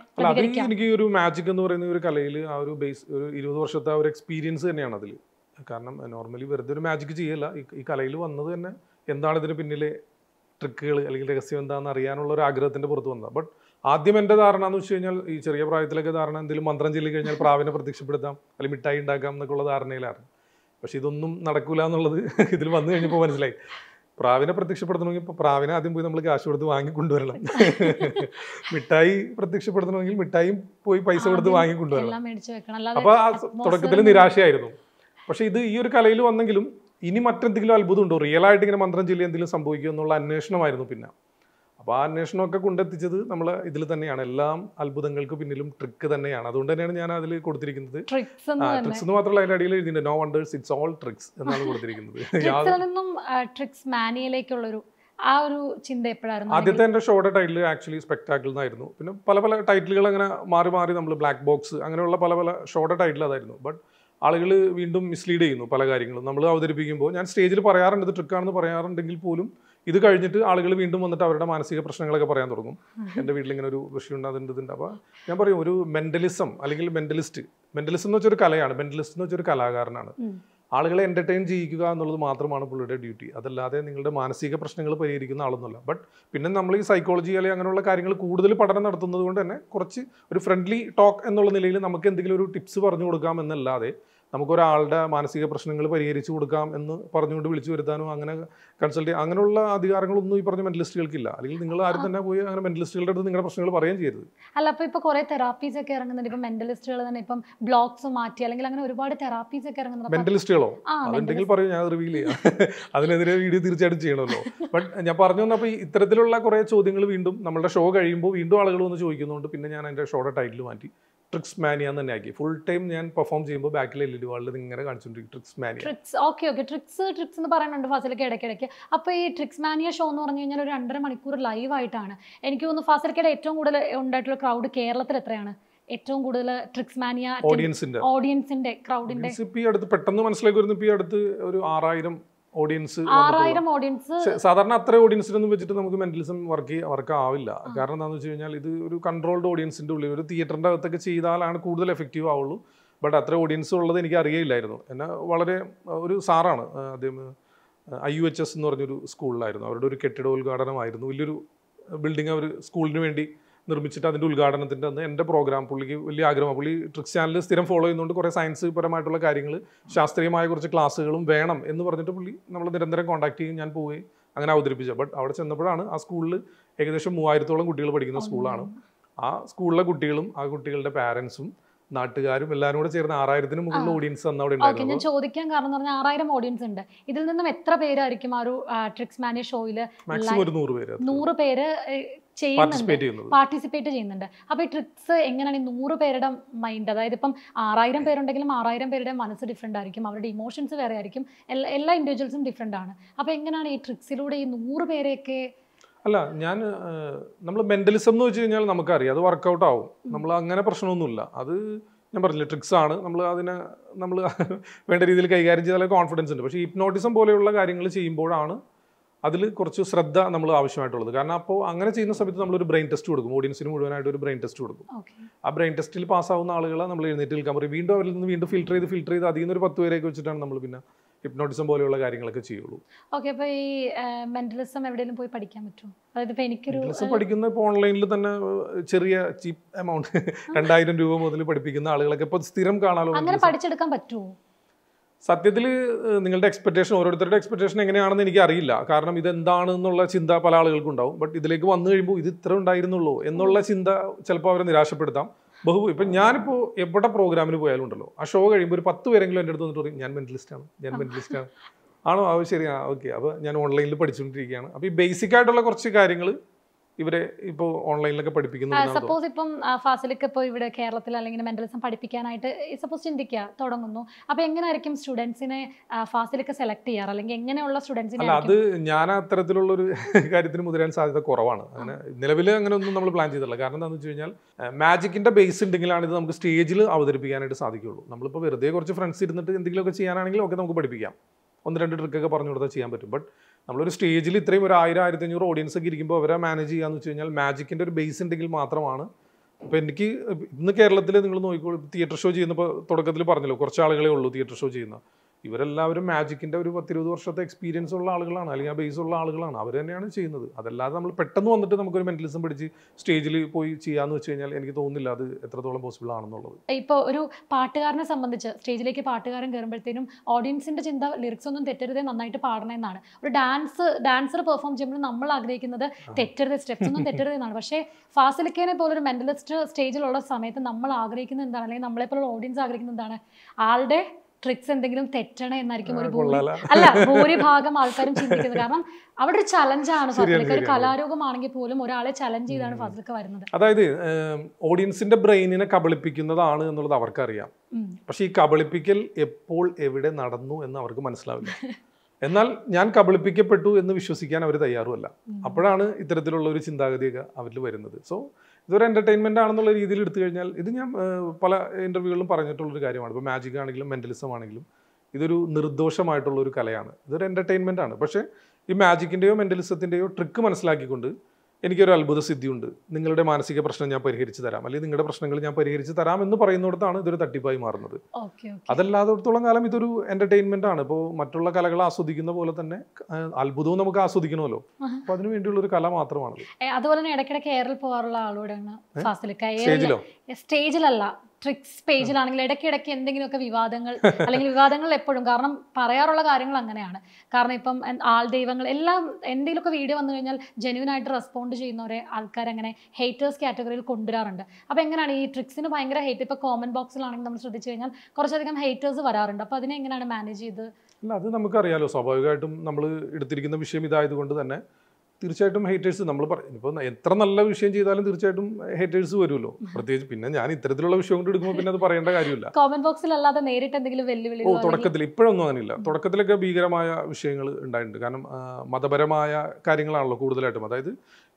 എനിക്ക് ഒരു മാജിക് എന്ന് പറയുന്ന ഒരു കലയിൽ ആ ഒരു ബേസ് ഒരു ഇരുപത് വർഷത്തെ ആ ഒരു എക്സ്പീരിയൻസ് തന്നെയാണ് അതിൽ കാരണം നോർമലി വെറുതെ ഒരു മാജിക് ചെയ്യല്ല ഈ കലയിൽ വന്നത് തന്നെ എന്താണ് ഇതിന് പിന്നിലെ ട്രിക്കുകൾ അല്ലെങ്കിൽ രഹസ്യം എന്താണെന്ന് അറിയാനുള്ള ഒരു ആഗ്രഹത്തിൻ്റെ പുറത്ത് വന്നത് ബട്ട് ആദ്യം എൻ്റെ ധാരണ എന്ന് വെച്ച് കഴിഞ്ഞാൽ ഈ ചെറിയ പ്രായത്തിലൊക്കെ ധാരണ എന്തെങ്കിലും മന്ത്രം ചൊല്ലി കഴിഞ്ഞാൽ പ്രാവിനെ പ്രത്യക്ഷപ്പെടുത്താം അല്ലെങ്കിൽ മിഠായി ഉണ്ടാക്കാം എന്നൊക്കെയുള്ള ധാരണയിലാണ് പക്ഷെ ഇതൊന്നും നടക്കൂല എന്നുള്ളത് ഇതിൽ വന്നു കഴിഞ്ഞപ്പോൾ മനസ്സിലായി പ്രാവിനെ പ്രത്യക്ഷപ്പെടുത്തണമെങ്കിൽ ഇപ്പോൾ പ്രാവിനെ ആദ്യം പോയി നമ്മൾ കാശ് കൊടുത്ത് വാങ്ങി കൊണ്ടുവരണം മിഠായി പ്രത്യക്ഷപ്പെടുത്തണമെങ്കിൽ മിഠായിയും പോയി പൈസ കൊടുത്ത്
വാങ്ങിക്കൊണ്ടുവരണം അപ്പോൾ തുടക്കത്തിൽ നിരാശയായിരുന്നു
പക്ഷേ ഇത് ഈ ഒരു കലയിൽ വന്നെങ്കിലും ഇനി മറ്റെന്തെങ്കിലും അത്ഭുതമുണ്ടോ റിയൽ ആയിട്ട് ഇങ്ങനെ മന്ത്രം ചൊല്ലി എന്തെങ്കിലും സംഭവിക്കുമോ എന്നുള്ള അന്വേഷണമായിരുന്നു പിന്നെ അപ്പോൾ ആ അന്വേഷണമൊക്കെ കൊണ്ടെത്തിച്ചത് നമ്മൾ ഇതിൽ തന്നെയാണ് എല്ലാം അത്ഭുതങ്ങൾക്ക് പിന്നിലും ട്രിക്ക് തന്നെയാണ് അതുകൊണ്ട് തന്നെയാണ് ഞാൻ അതിൽ കൊടുത്തിരിക്കുന്നത് ട്രിക്സ് എന്ന് മാത്രമല്ല അതിൻ്റെ അടിയിൽ എഴുതിയിട്ടുണ്ട് no wonders it's all tricks എന്നാണ് കൊടുത്തിരിക്കുന്നത്
ട്രിക്സ് ആ ഒരു ചിന്ത എപ്പോഴായിരുന്നു ആദ്യത്തെ
എൻ്റെ ഷോയുടെ ടൈറ്റിൽ ആക്ച്വലി സ്പെക്ടാക്കിൾ എന്നായിരുന്നു പിന്നെ പല പല ടൈറ്റിലുകൾ അങ്ങനെ മാറി മാറി നമ്മൾ ബ്ലാക്ക് ബോക്സ് അങ്ങനെയുള്ള പല പല ഷോയുടെ ടൈറ്റിൽ അതായിരുന്നു ബട്ട് ആളുകൾ വീണ്ടും മിസ്ലീഡ് ചെയ്യുന്നു പല കാര്യങ്ങളും നമ്മൾ അവതരിപ്പിക്കുമ്പോൾ ഞാൻ സ്റ്റേജിൽ പറയാറുണ്ട് ഇത് ട്രിക്കാണെന്ന് പറയാറുണ്ടെങ്കിൽ പോലും ഇത് കഴിഞ്ഞിട്ട് ആളുകൾ വീണ്ടും വന്നിട്ട് അവരുടെ മാനസിക പ്രശ്നങ്ങളൊക്കെ പറയാൻ തുടങ്ങും എൻ്റെ വീട്ടിൽ ഇങ്ങനെ ഒരു പ്രശ്നമുണ്ട് അതിൻ്റെ അപ്പോൾ ഞാൻ പറയും ഒരു മെൻ്റലിസം അല്ലെങ്കിൽ മെൻ്റലിസ്റ്റ് മെൻ്റലിസം എന്ന് വെച്ചൊരു കലയാണ് മെൻ്റലിസ്റ്റ് എന്ന് വെച്ചൊരു കലാകാരനാണ് ആളുകളെ എൻ്റർടൈൻ ചെയ്യിക്കുക എന്നുള്ളത് മാത്രമാണ് പുള്ളിയുടെ ഡ്യൂട്ടി അതല്ലാതെ നിങ്ങളുടെ മാനസിക പ്രശ്നങ്ങൾ പരിഹരിക്കുന്ന ആളൊന്നുമല്ല ബട്ട് പിന്നെ നമ്മൾ ഈ സൈക്കോളജി അല്ലെങ്കിൽ അങ്ങനെയുള്ള കാര്യങ്ങൾ കൂടുതൽ പഠനം നടത്തുന്നത് കൊണ്ട് തന്നെ കുറച്ച് ഒരു ഫ്രണ്ട്ലി ടോക്ക് എന്നുള്ള നിലയിൽ നമുക്ക് എന്തെങ്കിലും ഒരു ടിപ്സ് പറഞ്ഞു കൊടുക്കാം എന്നല്ലാതെ നമുക്കൊരാളുടെ മാനസിക പ്രശ്നങ്ങൾ പരിഹരിച്ചു കൊടുക്കാം എന്ന് പറഞ്ഞുകൊണ്ട് വിളിച്ചു വരുത്താനോ അങ്ങനെ കൺസൾട്ട് അങ്ങനെയുള്ള അധികാരങ്ങളൊന്നും ഈ പറഞ്ഞ മെന്റലിസ്റ്റുകൾക്കില്ല അല്ലെങ്കിൽ നിങ്ങൾ ആരും തന്നെ പോയി അങ്ങനെ മെന്റലിസ്റ്റുകളുടെ അടുത്ത് നിങ്ങളുടെ പ്രശ്നങ്ങൾ പറയുകയും ചെയ്യരുത്
അല്ല അപ്പോൾ ഇപ്പോൾ കുറേ തെറാപ്പീസ് ഒക്കെ ഇറങ്ങുന്നുണ്ട് ഇപ്പം മെന്റലിസ്റ്റുകൾ തന്നെ ഇപ്പം ബ്ലോഗ്സ് മാറ്റി അല്ലെങ്കിൽ അങ്ങനെ ഒരുപാട് തെറാപ്പീസ് ഒക്കെ ഇറങ്ങുന്നത്
മെന്റലിസ്റ്റുകളോ അതുണ്ടെങ്കിൽ പറയും ഞാൻ റിവീൽ ചെയ്യാം അതിനെതിരെ വീഡിയോ തീർച്ചയായിട്ടും ചെയ്യണമല്ലോ ബട്ട് ഞാൻ പറഞ്ഞു വന്നപ്പോൾ ഇത്തരത്തിലുള്ള കുറേ ചോദ്യങ്ങൾ വീണ്ടും നമ്മുടെ ഷോ കഴിയുമ്പോൾ വീണ്ടും ആളുകൾ വന്ന് ചോദിക്കുന്നുണ്ട് പിന്നെ ഞാൻ അതിൻ്റെ ഷോയുടെ ടൈറ്റിൽ മാറ്റി ട്രിക്സ് മാനിയ എന്ന് തന്നെ ആക്കി ഫുൾ ടൈം ഞാൻ പെർഫോം ചെയ്യുമ്പോൾ ബാക്കിൽ എല്ലി ഇ വാളിൽ ഇങ്ങനെ കാണിച്ചുകൊണ്ടിരിക്കും tricks mania tricks
okay okay tricks tricks എന്ന് പറയുന്നുണ്ട് ഫാസിലൊക്കെ ഇടയ്ക്കിടയ്ക്ക് അപ്പോൾ ഈ ട്രിക്സ് മാനിയ ഷോ എന്ന് പറഞ്ഞു കഴിഞ്ഞാൽ ഒരു രണ്ടര മണിക്കൂർ ലൈവ് ആയിട്ടാണ് എനിക്ക് തോന്നുന്നു ഫാസിലൊക്കെ ഏറ്റവും കൂടുതൽ ഉണ്ടായിട്ടുള്ള ക്രൗഡ് കേരളത്തിൽ എത്രയാണ് ഏറ്റവും കൂടുതൽ ട്രിക്സ് മാനിയ ഓഡിയൻസിന്റെ ഓഡിയൻസിന്റെ ക്രൗഡിന്റെ
സിപി അടുത്ത് പെട്ടെന്ന് മനസ്സിലാക്കി വരുന്ന പി അടുത്ത് ഒരു ആറായിരം ഓഡിയൻസ് ഓഡിയൻസ് സാധാരണ അത്ര ഓഡിയൻസിനൊന്നും വെച്ചിട്ട് നമുക്ക് മെന്റലിസം വർക്ക് വർക്ക് ആവില്ല കാരണം എന്താണെന്ന് വെച്ച് കഴിഞ്ഞാൽ ഇത് ഒരു കൺട്രോൾഡ് ഓഡിയൻസിന്റെ ഉള്ളിൽ ഒരു തിയേറ്ററിന്റെ അകത്തൊക്കെ ചെയ്താലാണ് കൂടുതൽ എഫക്റ്റീവ് ആവുള്ളൂ ബട്ട് അത്ര ഓഡിയൻസ് ഉള്ളത് എനിക്ക് അറിയില്ലായിരുന്നു എന്നെ വളരെ ഒരു സാറാണ് അദ്ദേഹം ഐ യു എച്ച് എസ് എന്ന് പറഞ്ഞൊരു സ്കൂളിലായിരുന്നു അവരുടെ ഒരു കെട്ടിട ഉദ്ഘാടനമായിരുന്നു വലിയൊരു ബിൽഡിംഗ് അവർ സ്കൂളിന് വേണ്ടി നിർമ്മിച്ചിട്ട് അതിൻ്റെ ഉദ്ഘാടനത്തിൻ്റെ അന്ന് എൻ്റെ പ്രോഗ്രാം പുള്ളിക്ക് വലിയ ആഗ്രഹമാണ് പുള്ളി ട്രിക്സ് ചാനൽ സ്ഥിരം ഫോളോ ചെയ്യുന്നുണ്ട് കുറേ സയൻസ് പരമായിട്ടുള്ള കാര്യങ്ങൾ ശാസ്ത്രീയമായ കുറച്ച് ക്ലാസ്സുകളും വേണം എന്ന് പറഞ്ഞിട്ട് പുള്ളി നമ്മൾ നിരന്തരം കോൺടാക്ട് ചെയ്യും ഞാൻ പോവുകയും അങ്ങനെ അവതരിപ്പിച്ചത് ബട്ട് അവിടെ ചെന്നപ്പോഴാണ് ആ സ്കൂളിൽ ഏകദേശം മൂവായിരത്തോളം കുട്ടികൾ പഠിക്കുന്ന സ്കൂളാണ് ആ സ്കൂളിലെ കുട്ടികളും ആ കുട്ടികളുടെ പാരൻസും നാട്ടുകാരും എല്ലാവരും കൂടെ ചേർന്ന് ആറായിരത്തിന് മുകളിൽ ഓഡിയൻസ് അന്ന് അവിടെ ഞാൻ
ചോദിക്കാൻ കാരണം എന്ന് പറഞ്ഞാൽ ആറായിരം ഓഡിയൻസ് ഉണ്ട് ഇതിൽ നിന്നും എത്ര പേരായിരിക്കും ആ ഒരു ട്രിക്സ് മാനിയ ഷോയിൽ മാക്സിമം നൂറ് പേര് നൂറ് പേര് പാർട്ടിസിപ്പേറ്റ് ചെയ്യുന്നുണ്ട് അപ്പൊ ഈ ട്രിക്സ് എങ്ങനെയാണ് ഈ നൂറ് പേരുടെ മൈൻഡ് അതായത് ഇപ്പം ആറായിരം പേരുണ്ടെങ്കിലും ആറായിരം പേരുടെ മനസ്സ് ഡിഫറെന്റ് ആയിരിക്കും അവരുടെ ഇമോഷൻസ് വേറെ ആയിരിക്കും എല്ലാ ഇൻഡിവിജ്വൽസും ഡിഫറെന്റ് ആണ് അപ്പൊ എങ്ങനെയാണ് ഈ ട്രിക്സിലൂടെ ഈ നൂറ് പേരെയൊക്കെ
അല്ല ഞാൻ നമ്മൾ മെന്റലിസം എന്ന് വെച്ച് കഴിഞ്ഞാൽ നമുക്കറിയാം അത് വർക്കൗട്ട് ആവും നമ്മൾ അങ്ങനെ പ്രശ്നമൊന്നുമില്ല അത് ഞാൻ പറഞ്ഞില്ല ട്രിക്സ് ആണ് നമ്മൾ അതിനെ നമ്മൾ വേണ്ട രീതിയിൽ കൈകാര്യം ചെയ്താൽ കോൺഫിഡൻസ് ഉണ്ട് പക്ഷേ ഹിപ്നോട്ടിസം പോലെയുള്ള കാര്യങ്ങൾ ചെയ്യുമ്പോഴാണ് അതിൽ കുറച്ച് ശ്രദ്ധ നമ്മൾ ആവശ്യമായിട്ടുള്ളത് കാരണം അപ്പോൾ അങ്ങനെ ചെയ്യുന്ന സമയത്ത് നമ്മളൊരു ബ്രെയിൻ ടെസ്റ്റ് കൊടുക്കും ഓഡിയൻസിന് മുഴുവനായിട്ട് ഒരു ബ്രെയിൻ ടെസ്റ്റ് കൊടുക്കും ആ ബ്രെയിൻ ടെസ്റ്റിൽ പാസ്സാവുന്ന ആളുകളെ നമ്മൾ എഴുന്നേറ്റ് നിൽക്കാൻ പറയും വീണ്ടും അവരിൽ നിന്ന് വീണ്ടും ഫിൽട്ടർ ചെയ്ത് ഫിൽട്ടർ ചെയ്ത് അതിൽ നിന്ന് ഒരു പത്ത് പേരെയൊക്കെ വെച്ചിട്ടാണ് നമ്മൾ പിന്നെ ഹിപ്നോട്ടിസം പോലെയുള്ള കാര്യങ്ങളൊക്കെ ചെയ്യുള്ളൂ
ഓക്കെ അപ്പോൾ ഈ മെന്റലിസം എവിടെയെങ്കിലും പോയി പഠിക്കാൻ പറ്റുമോ അതായത് ഇപ്പോൾ എനിക്കൊരു മെന്റലിസം പഠിക്കുന്ന
ഇപ്പോൾ ഓൺലൈനിൽ തന്നെ ചെറിയ ചീപ്പ് എമൗണ്ട് രണ്ടായിരം രൂപ മുതൽ പഠിപ്പിക്കുന്ന ആളുകളൊക്കെ ഇപ്പോൾ സ്ഥിരം കാണാമല്ലോ അങ്ങനെ
പഠിച്ചെടുക്കാൻ പറ്റുമോ
സത്യത്തിൽ നിങ്ങളുടെ എക്സ്പെക്ടേഷൻ ഓരോരുത്തരുടെ എക്സ്പെക്ടേഷൻ എങ്ങനെയാണെന്ന് എനിക്ക് അറിയില്ല കാരണം എന്താണ് എന്നുള്ള ചിന്ത പല ആളുകൾക്കും ഉണ്ടാവും ബട്ട് ഇതിലേക്ക് വന്നു കഴിയുമ്പോൾ ഇത് ഇത്ര ഉണ്ടായിരുന്നുള്ളൂ എന്നുള്ള ചിന്ത ചിലപ്പോൾ അവരെ നിരാശപ്പെടുത്താം ബഹു ഇപ്പം ഞാനിപ്പോൾ എവിടെ പ്രോഗ്രാമിന് പോയാലും ഉണ്ടല്ലോ ആ ഷോ കഴിയുമ്പോൾ ഒരു പത്ത് പേരെങ്കിലും എൻ്റെ അടുത്ത് വന്നിട്ട് പറയും ഞാൻ ആണ് ഞാൻ ആണ് ആണോ അത് ശരിയാണ് ഓക്കെ അപ്പോൾ ഞാൻ ഓൺലൈനിൽ പഠിച്ചുകൊണ്ടിരിക്കുകയാണ് അപ്പോൾ ഈ ബേസിക് ആയിട്ടുള്ള കുറച്ച് കാര്യങ്ങൾ ഇവരെ ഇപ്പോൾ ഓൺലൈനിലൊക്കെ പഠിപ്പിക്കുന്നു സപ്പോസ്
ഇപ്പം ഫാസിലൊക്കെ ഇപ്പോൾ ഇവിടെ കേരളത്തിൽ അല്ലെങ്കിൽ മെന്റലിസം പഠിപ്പിക്കാനായിട്ട് സപ്പോസ് ചിന്തിക്കുക തുടങ്ങുന്നു അപ്പോൾ എങ്ങനെയായിരിക്കും സ്റ്റുഡൻസിനെ ഫാസിലൊക്കെ സെലക്ട് ചെയ്യാറ് അല്ലെങ്കിൽ എങ്ങനെയുള്ള സ്റ്റുഡൻസിനെ അല്ല അത്
ഞാൻ അത്തരത്തിലുള്ള ഒരു കാര്യത്തിന് മുതിരാൻ സാധ്യത കുറവാണ് അങ്ങനെ നിലവിൽ അങ്ങനെ ഒന്നും നമ്മൾ പ്ലാൻ ചെയ്തിട്ടില്ല കാരണം എന്താണെന്ന് വെച്ച് കഴിഞ്ഞാൽ മാജിക്കിന്റെ ബേസ് ഉണ്ടെങ്കിലാണ് ഇത് നമുക്ക് സ്റ്റേജിൽ അവതരിപ്പിക്കാനായിട്ട് സാധിക്കുള്ളൂ നമ്മളിപ്പോൾ വെറുതെ കുറച്ച് ഫ്രണ്ട്സ് ഇരുന്നിട്ട് എന്തെങ്കിലുമൊക്കെ ചെയ്യാനാണെങ്കിലും ഒക്കെ നമുക്ക് പഠിപ്പിക്കാം ഒന്ന് രണ്ട് ട്രിക്കൊക്കെ പറഞ്ഞു കൊടുത്താൽ ചെയ്യാൻ പറ്റും ബട്ട് നമ്മളൊരു സ്റ്റേജിൽ ഇത്രയും ഒരു ആയിരം ആയിരത്തി അഞ്ഞൂറ് ഓഡിയൻസ് ഒക്കെ ഇരിക്കുമ്പോൾ അവരെ മാനേജ് ചെയ്യാന്ന് വെച്ച് കഴിഞ്ഞാൽ മാജിക്കിൻ്റെ ഒരു ബേസ് ഉണ്ടെങ്കിൽ മാത്രമാണ് അപ്പോൾ എനിക്ക് ഇന്ന് കേരളത്തിൽ നിങ്ങൾ നോക്കിക്കോളൂ തിയേറ്റർ ഷോ ചെയ്യുന്നപ്പോൾ തുടക്കത്തിൽ പറഞ്ഞല്ലോ കുറച്ച് ആളുകളെ ഉള്ളൂ തിയേറ്റർ ഷോ ചെയ്യുന്ന ഇവരെല്ലാവരും മാജിക്കിൻ്റെ ഒരു പത്തിരുപത് വർഷത്തെ എക്സ്പീരിയൻസ് ഉള്ള ആളുകളാണ് അല്ലെങ്കിൽ ആ ബേസ് ഉള്ള ആളുകളാണ് അവർ തന്നെയാണ് ചെയ്യുന്നത് അതല്ലാതെ നമ്മൾ പെട്ടെന്ന് വന്നിട്ട് നമുക്കൊരു മെന്റലിസം പഠിച്ച് സ്റ്റേജിൽ പോയി ചെയ്യാന്ന് വെച്ച് കഴിഞ്ഞാൽ എനിക്ക് തോന്നുന്നില്ല അത് എത്രത്തോളം പോസിബിൾ ആണെന്നുള്ളത്
ഇപ്പോൾ ഒരു പാട്ടുകാരനെ സംബന്ധിച്ച് സ്റ്റേജിലേക്ക് പാട്ടുകാരൻ കയറുമ്പോഴത്തേനും ഓഡിയൻസിൻ്റെ ചിന്ത ലിറിക്സ് ഒന്നും തെറ്റരുതേ നന്നായിട്ട് എന്നാണ് ഒരു ഡാൻസ് ഡാൻസർ പെർഫോം ചെയ്യുമ്പോൾ നമ്മൾ ആഗ്രഹിക്കുന്നത് തെറ്റരുത് സ്റ്റെപ്സ് ഒന്നും എന്നാണ് പക്ഷേ ഫാസിലിക്കേനെ പോലൊരു മെന്റലിസ്റ്റ് സ്റ്റേജിലുള്ള സമയത്ത് നമ്മൾ ആഗ്രഹിക്കുന്നത് എന്താണ് അല്ലെങ്കിൽ നമ്മളെപ്പോലുള്ള ഓഡിയൻസ് ആഗ്രഹിക്കുന്നത് എന്താണ് ആളുടെ ട്രിക്സ് എന്തെങ്കിലും തെറ്റണേ എന്നായിരിക്കും ഒരു അല്ല ഭൂരിഭാഗം ആൾക്കാരും ചിന്തിക്കുന്നത് കാരണം അവിടെ ഒരു ചലഞ്ചാണ് ഫസലിക്ക് ഒരു കലാരൂപമാണെങ്കിൽ പോലും ഒരാളെ ചലഞ്ച് ചെയ്താണ് ഫസലിക്ക് വരുന്നത്
അതായത് ഓഡിയൻസിന്റെ ബ്രെയിനിനെ കബളിപ്പിക്കുന്നതാണ് എന്നുള്ളത് അവർക്കറിയാം പക്ഷെ ഈ കബളിപ്പിക്കൽ എപ്പോൾ എവിടെ നടന്നു എന്ന് അവർക്ക് മനസ്സിലാവില്ല എന്നാൽ ഞാൻ കബളിപ്പിക്കപ്പെട്ടു എന്ന് വിശ്വസിക്കാൻ അവർ തയ്യാറുമല്ല അപ്പോഴാണ് ഇത്തരത്തിലുള്ള ഒരു ചിന്താഗതിയൊക്കെ അവരിൽ വരുന്നത് സോ ഇതൊരു എൻ്റർടൈൻമെൻ്റ് ആണെന്നുള്ള രീതിയിൽ എടുത്തു കഴിഞ്ഞാൽ ഇത് ഞാൻ പല ഇൻ്റർവ്യൂകളിലും പറഞ്ഞിട്ടുള്ളൊരു കാര്യമാണ് ഇപ്പോൾ മാജിക് ആണെങ്കിലും മെൻ്റലിസം ആണെങ്കിലും ഇതൊരു നിർദ്ദോഷമായിട്ടുള്ളൊരു കലയാണ് ഇതൊരു എൻ്റർടൈൻമെൻ്റ് ആണ് പക്ഷേ ഈ മാജിക്കിൻ്റെയോ മെൻ്റലിസത്തിൻ്റെയോ ട്രിക്ക് മനസ്സിലാക്കിക്കൊണ്ട് എനിക്കൊരു അത്ഭുത സിദ്ധിയുണ്ട് നിങ്ങളുടെ മാനസിക പ്രശ്നം ഞാൻ പരിഹരിച്ചു തരാം അല്ലെങ്കിൽ നിങ്ങളുടെ പ്രശ്നങ്ങൾ ഞാൻ പരിഹരിച്ച് തരാം എന്ന് പറയുന്നിടത്താണ് ഇതൊരു തട്ടിപ്പായി മാറുന്നത് അതല്ലാത്തടത്തോളം കാലം ഇതൊരു എന്റർടൈൻമെന്റ് ആണ് ഇപ്പോൾ മറ്റുള്ള കലകൾ ആസ്വദിക്കുന്ന പോലെ തന്നെ അത്ഭുതവും നമുക്ക് ആസ്വദിക്കണമല്ലോ അപ്പൊ അതിനു വേണ്ടിയുള്ള ഒരു കല മാത്രമാണ്
അതുപോലെ തന്നെ ഇടയ്ക്കിടയ്ക്ക് എയറിൽ പോകാറുള്ള ആളോടാണ് സ്റ്റേജിലോ സ്റ്റേജിലല്ല ട്രിക്സ് പേജിലാണെങ്കിൽ ഇടയ്ക്കിടയ്ക്ക് എന്തെങ്കിലുമൊക്കെ വിവാദങ്ങൾ അല്ലെങ്കിൽ വിവാദങ്ങൾ എപ്പോഴും കാരണം പറയാറുള്ള കാര്യങ്ങൾ അങ്ങനെയാണ് കാരണം ഇപ്പം ആൾ ദൈവങ്ങൾ എല്ലാം എന്തെങ്കിലുമൊക്കെ വീഡിയോ വന്നു കഴിഞ്ഞാൽ ജെന്യൂൻ ആയിട്ട് റെസ്പോണ്ട് ചെയ്യുന്നവരെ ആൾക്കാർ അങ്ങനെ ഹേറ്റേഴ്സ് കാറ്റഗറിയിൽ കൊണ്ടുവരാറുണ്ട് അപ്പോൾ എങ്ങനെയാണ് ഈ ട്രിക്സിന് ഭയങ്കര ഹേറ്റ് ഇപ്പോൾ കോമൺ ബോക്സിലാണെങ്കിൽ നമ്മൾ ശ്രദ്ധിച്ചു കഴിഞ്ഞാൽ കുറച്ചധികം ഹേറ്റേഴ്സ് വരാറുണ്ട് അപ്പോൾ അതിനെ എങ്ങനെയാണ് മാനേജ് ചെയ്ത്
അല്ല അത് നമുക്കറിയാലോ സ്വാഭാവികമായിട്ടും നമ്മൾ എടുത്തിരിക്കുന്ന വിഷയം കൊണ്ട് തന്നെ തീർച്ചയായിട്ടും ഹേറ്റേഴ്സ് നമ്മൾ പറയും ഇപ്പോൾ എത്ര നല്ല വിഷയം ചെയ്താലും തീർച്ചയായിട്ടും ഹേറ്റേഴ്സ് വരുമല്ലോ പ്രത്യേകിച്ച് പിന്നെ ഞാൻ ഇത്തരത്തിലുള്ള വിഷയം കൊണ്ട് എടുക്കുമ്പോൾ പിന്നെ അത് പറയേണ്ട കാര്യമില്ല
കോമന്റ് ബോക്സിൽ അല്ലാതെ നേരിട്ട് എന്തെങ്കിലും വെല്ലുവിളി ഓ തുടക്കത്തിൽ
ഇപ്പോഴൊന്നും അങ്ങനെയില്ല തുടക്കത്തിലൊക്കെ ഭീകരമായ വിഷയങ്ങൾ ഉണ്ടായിട്ടുണ്ട് കാരണം മതപരമായ കാര്യങ്ങളാണല്ലോ കൂടുതലായിട്ടും അതായത്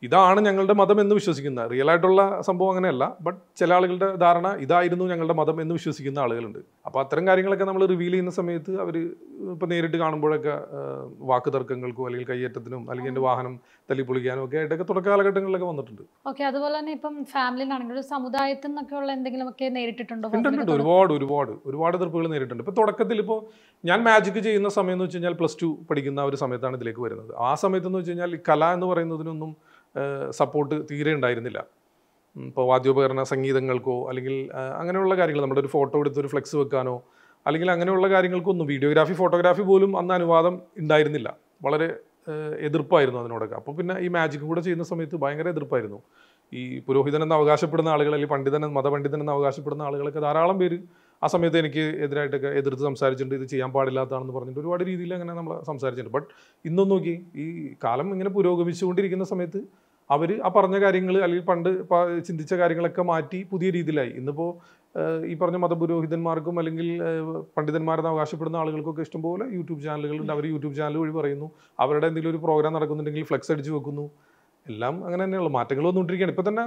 ഇതാണ് ഞങ്ങളുടെ മതം എന്ന് വിശ്വസിക്കുന്ന റിയൽ ആയിട്ടുള്ള സംഭവം അങ്ങനെയല്ല ബട്ട് ചില ആളുകളുടെ ധാരണ ഇതായിരുന്നു ഞങ്ങളുടെ മതം എന്ന് വിശ്വസിക്കുന്ന ആളുകളുണ്ട് അപ്പോൾ അത്തരം കാര്യങ്ങളൊക്കെ നമ്മൾ റിവീൽ ചെയ്യുന്ന സമയത്ത് അവർ ഇപ്പോൾ നേരിട്ട് കാണുമ്പോഴൊക്കെ വാക്ക് തർക്കങ്ങൾക്കും അല്ലെങ്കിൽ കയ്യേറ്റത്തിനും അല്ലെങ്കിൽ എൻ്റെ വാഹനം തല്ലിപ്പൊളിക്കാനും ഒക്കെ ആയിട്ടൊക്കെ തുടക്ക കാലഘട്ടങ്ങളിലൊക്കെ വന്നിട്ടുണ്ട്
ഓക്കെ അതുപോലെ തന്നെ ഇപ്പം ഫാമിലിയിലാണെങ്കിലും സമുദായത്തിൽ നിന്നൊക്കെയുള്ള എന്തെങ്കിലുമൊക്കെ നേരിട്ടിട്ടുണ്ടോ ഉണ്ട്
ഒരുപാട് ഒരുപാട് ഒരുപാട് എതിർപ്പുകൾ നേരിട്ടുണ്ട് ഇപ്പോൾ തുടക്കത്തിൽ ഇപ്പോൾ ഞാൻ മാജിക് ചെയ്യുന്ന സമയം എന്ന് വെച്ച് കഴിഞ്ഞാൽ പ്ലസ് ടു പഠിക്കുന്ന ഒരു സമയത്താണ് ഇതിലേക്ക് വരുന്നത് ആ സമയത്ത് എന്ന് വെച്ച് കഴിഞ്ഞാൽ കല എന്ന് പറയുന്നതിനൊന്നും സപ്പോർട്ട് തീരെ ഉണ്ടായിരുന്നില്ല ഇപ്പോൾ വാദ്യോപകരണ സംഗീതങ്ങൾക്കോ അല്ലെങ്കിൽ അങ്ങനെയുള്ള കാര്യങ്ങൾ നമ്മുടെ ഒരു ഫോട്ടോ എടുത്ത് ഒരു ഫ്ലെക്സ് വെക്കാനോ അല്ലെങ്കിൽ അങ്ങനെയുള്ള കാര്യങ്ങൾക്കൊന്നും വീഡിയോഗ്രാഫി ഫോട്ടോഗ്രാഫി പോലും അന്ന് അനുവാദം ഉണ്ടായിരുന്നില്ല വളരെ എതിർപ്പായിരുന്നു അതിനോടൊക്കെ അപ്പോൾ പിന്നെ ഈ മാജിക് കൂടെ ചെയ്യുന്ന സമയത്ത് ഭയങ്കര എതിർപ്പായിരുന്നു ഈ പുരോഹിതൻ എന്ന് അവകാശപ്പെടുന്ന ആളുകൾ അല്ലെങ്കിൽ പണ്ഡിതൻ മതപണ്ഡിതൻ എന്ന് അവകാശപ്പെടുന്ന ആളുകളൊക്കെ ധാരാളം പേര് ആ സമയത്ത് എനിക്ക് എതിരായിട്ടൊക്കെ എതിർത്ത് സംസാരിച്ചിട്ടുണ്ട് ഇത് ചെയ്യാൻ പാടില്ലാത്തതാണെന്ന് പറഞ്ഞിട്ട് ഒരുപാട് രീതിയിൽ അങ്ങനെ നമ്മൾ സംസാരിച്ചിട്ടുണ്ട് ബട്ട് ഇന്നും നോക്കി ഈ കാലം ഇങ്ങനെ പുരോഗമിച്ചുകൊണ്ടിരിക്കുന്ന സമയത്ത് അവർ ആ പറഞ്ഞ കാര്യങ്ങൾ അല്ലെങ്കിൽ പണ്ട് ചിന്തിച്ച കാര്യങ്ങളൊക്കെ മാറ്റി പുതിയ രീതിയിലായി ഇന്നിപ്പോൾ ഈ പറഞ്ഞ മതപുരോഹിതന്മാർക്കും അല്ലെങ്കിൽ പണ്ഡിതന്മാരെന്ന് അവകാശപ്പെടുന്ന ആളുകൾക്കൊക്കെ ഇഷ്ടംപോലെ യൂട്യൂബ് ചാനലുകളുണ്ട് അവർ യൂട്യൂബ് ചാനൽ വഴി പറയുന്നു അവരുടെ എന്തെങ്കിലും ഒരു പ്രോഗ്രാം നടക്കുന്നുണ്ടെങ്കിൽ ഫ്ലെക്സ് അടിച്ച് വെക്കുന്നു എല്ലാം അങ്ങനെ തന്നെയുള്ളൂ മാറ്റങ്ങൾ വന്നുകൊണ്ടിരിക്കുകയാണ് ഇപ്പം തന്നെ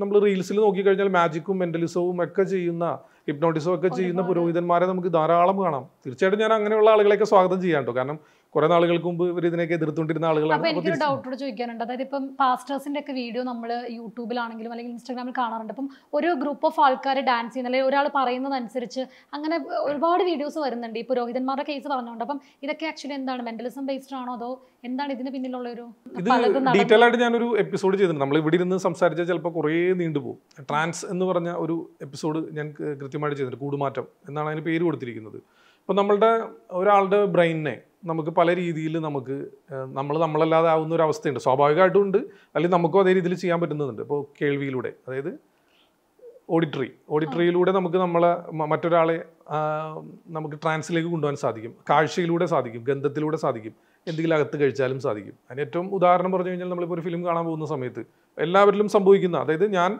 നമ്മൾ റീൽസിൽ നോക്കിക്കഴിഞ്ഞാൽ മാജിക്കും മെൻ്റലിസവും ഒക്കെ ചെയ്യുന്ന ഹിപ്നോട്ടിസവും ഒക്കെ ചെയ്യുന്ന പുരോഹിതന്മാരെ നമുക്ക് ധാരാളം കാണാം തീർച്ചയായിട്ടും ഞാൻ അങ്ങനെയുള്ള ആളുകളെയൊക്കെ സ്വാഗതം ചെയ്യാൻ കേട്ടോ കാരണം കുറെ നാളുകൾക്ക് മുമ്പ് ഇവർ ഇതിനൊക്കെ എതിർത്തുകൊണ്ടിരുന്ന ആളുകളാണ് എനിക്കൊരു ഡൗട്ടോട്
ചോദിക്കാനുണ്ട് അതായത് ഇപ്പം പാസ്റ്റേഴ്സിന്റെ ഒക്കെ വീഡിയോ നമ്മൾ യൂട്യൂബിലാണെങ്കിലും അല്ലെങ്കിൽ ഇൻസ്റ്റാഗ്രാമിൽ കാണാറുണ്ട് അപ്പം ഒരു ഗ്രൂപ്പ് ഓഫ് ആൾക്കാർ ഡാൻസ് ചെയ്യുന്ന അല്ലെങ്കിൽ ഒരാൾ പറയുന്നതനുസരിച്ച് അങ്ങനെ ഒരുപാട് വീഡിയോസ് വരുന്നുണ്ട് ഈ പുരോഹിതന്മാരുടെ കേസ് പറഞ്ഞുകൊണ്ട് അപ്പം ഇതൊക്കെ ആക്ച്വലി എന്താണ് മെന്റലിസം ബേസ്ഡ് ആണോ അതോ എന്താണ് ഇതിന് പിന്നിലുള്ള ഒരു ഇത് ഡീറ്റെയിൽ ആയിട്ട്
ഞാനൊരു എപ്പിസോഡ് ചെയ്തിട്ടുണ്ട് നമ്മൾ ഇവിടെ ഇരുന്ന് സംസാരിച്ചാൽ ചിലപ്പോൾ കുറേ നീണ്ടുപോകും ട്രാൻസ് എന്ന് പറഞ്ഞ ഒരു എപ്പിസോഡ് ഞാൻ കൃത്യമായിട്ട് ചെയ്തിട്ടുണ്ട് കൂടുമാറ്റം എന്നാണ് അതിന് പേര് കൊടുത്തിരിക്കുന്നത് ഇപ്പം നമ്മളുടെ ഒരാളുടെ ബ്രെയിനിനെ നമുക്ക് പല രീതിയിൽ നമുക്ക് നമ്മൾ നമ്മളല്ലാതെ ആവുന്ന ഒരു അവസ്ഥയുണ്ട് സ്വാഭാവികമായിട്ടും ഉണ്ട് അല്ലെങ്കിൽ നമുക്കും അതേ രീതിയിൽ ചെയ്യാൻ പറ്റുന്നുണ്ട് ഇപ്പോൾ കേൾവിയിലൂടെ അതായത് ഓഡിറ്ററി ഓഡിറ്ററിയിലൂടെ നമുക്ക് നമ്മളെ മറ്റൊരാളെ നമുക്ക് ട്രാൻസിലേക്ക് കൊണ്ടുപോകാൻ സാധിക്കും കാഴ്ചയിലൂടെ സാധിക്കും ഗന്ധത്തിലൂടെ സാധിക്കും എന്തെങ്കിലും അകത്ത് കഴിച്ചാലും സാധിക്കും അതിന് ഏറ്റവും ഉദാഹരണം പറഞ്ഞു കഴിഞ്ഞാൽ നമ്മളിപ്പോൾ ഒരു ഫിലിം കാണാൻ പോകുന്ന സമയത്ത് എല്ലാവരിലും സംഭവിക്കുന്ന അതായത് ഞാൻ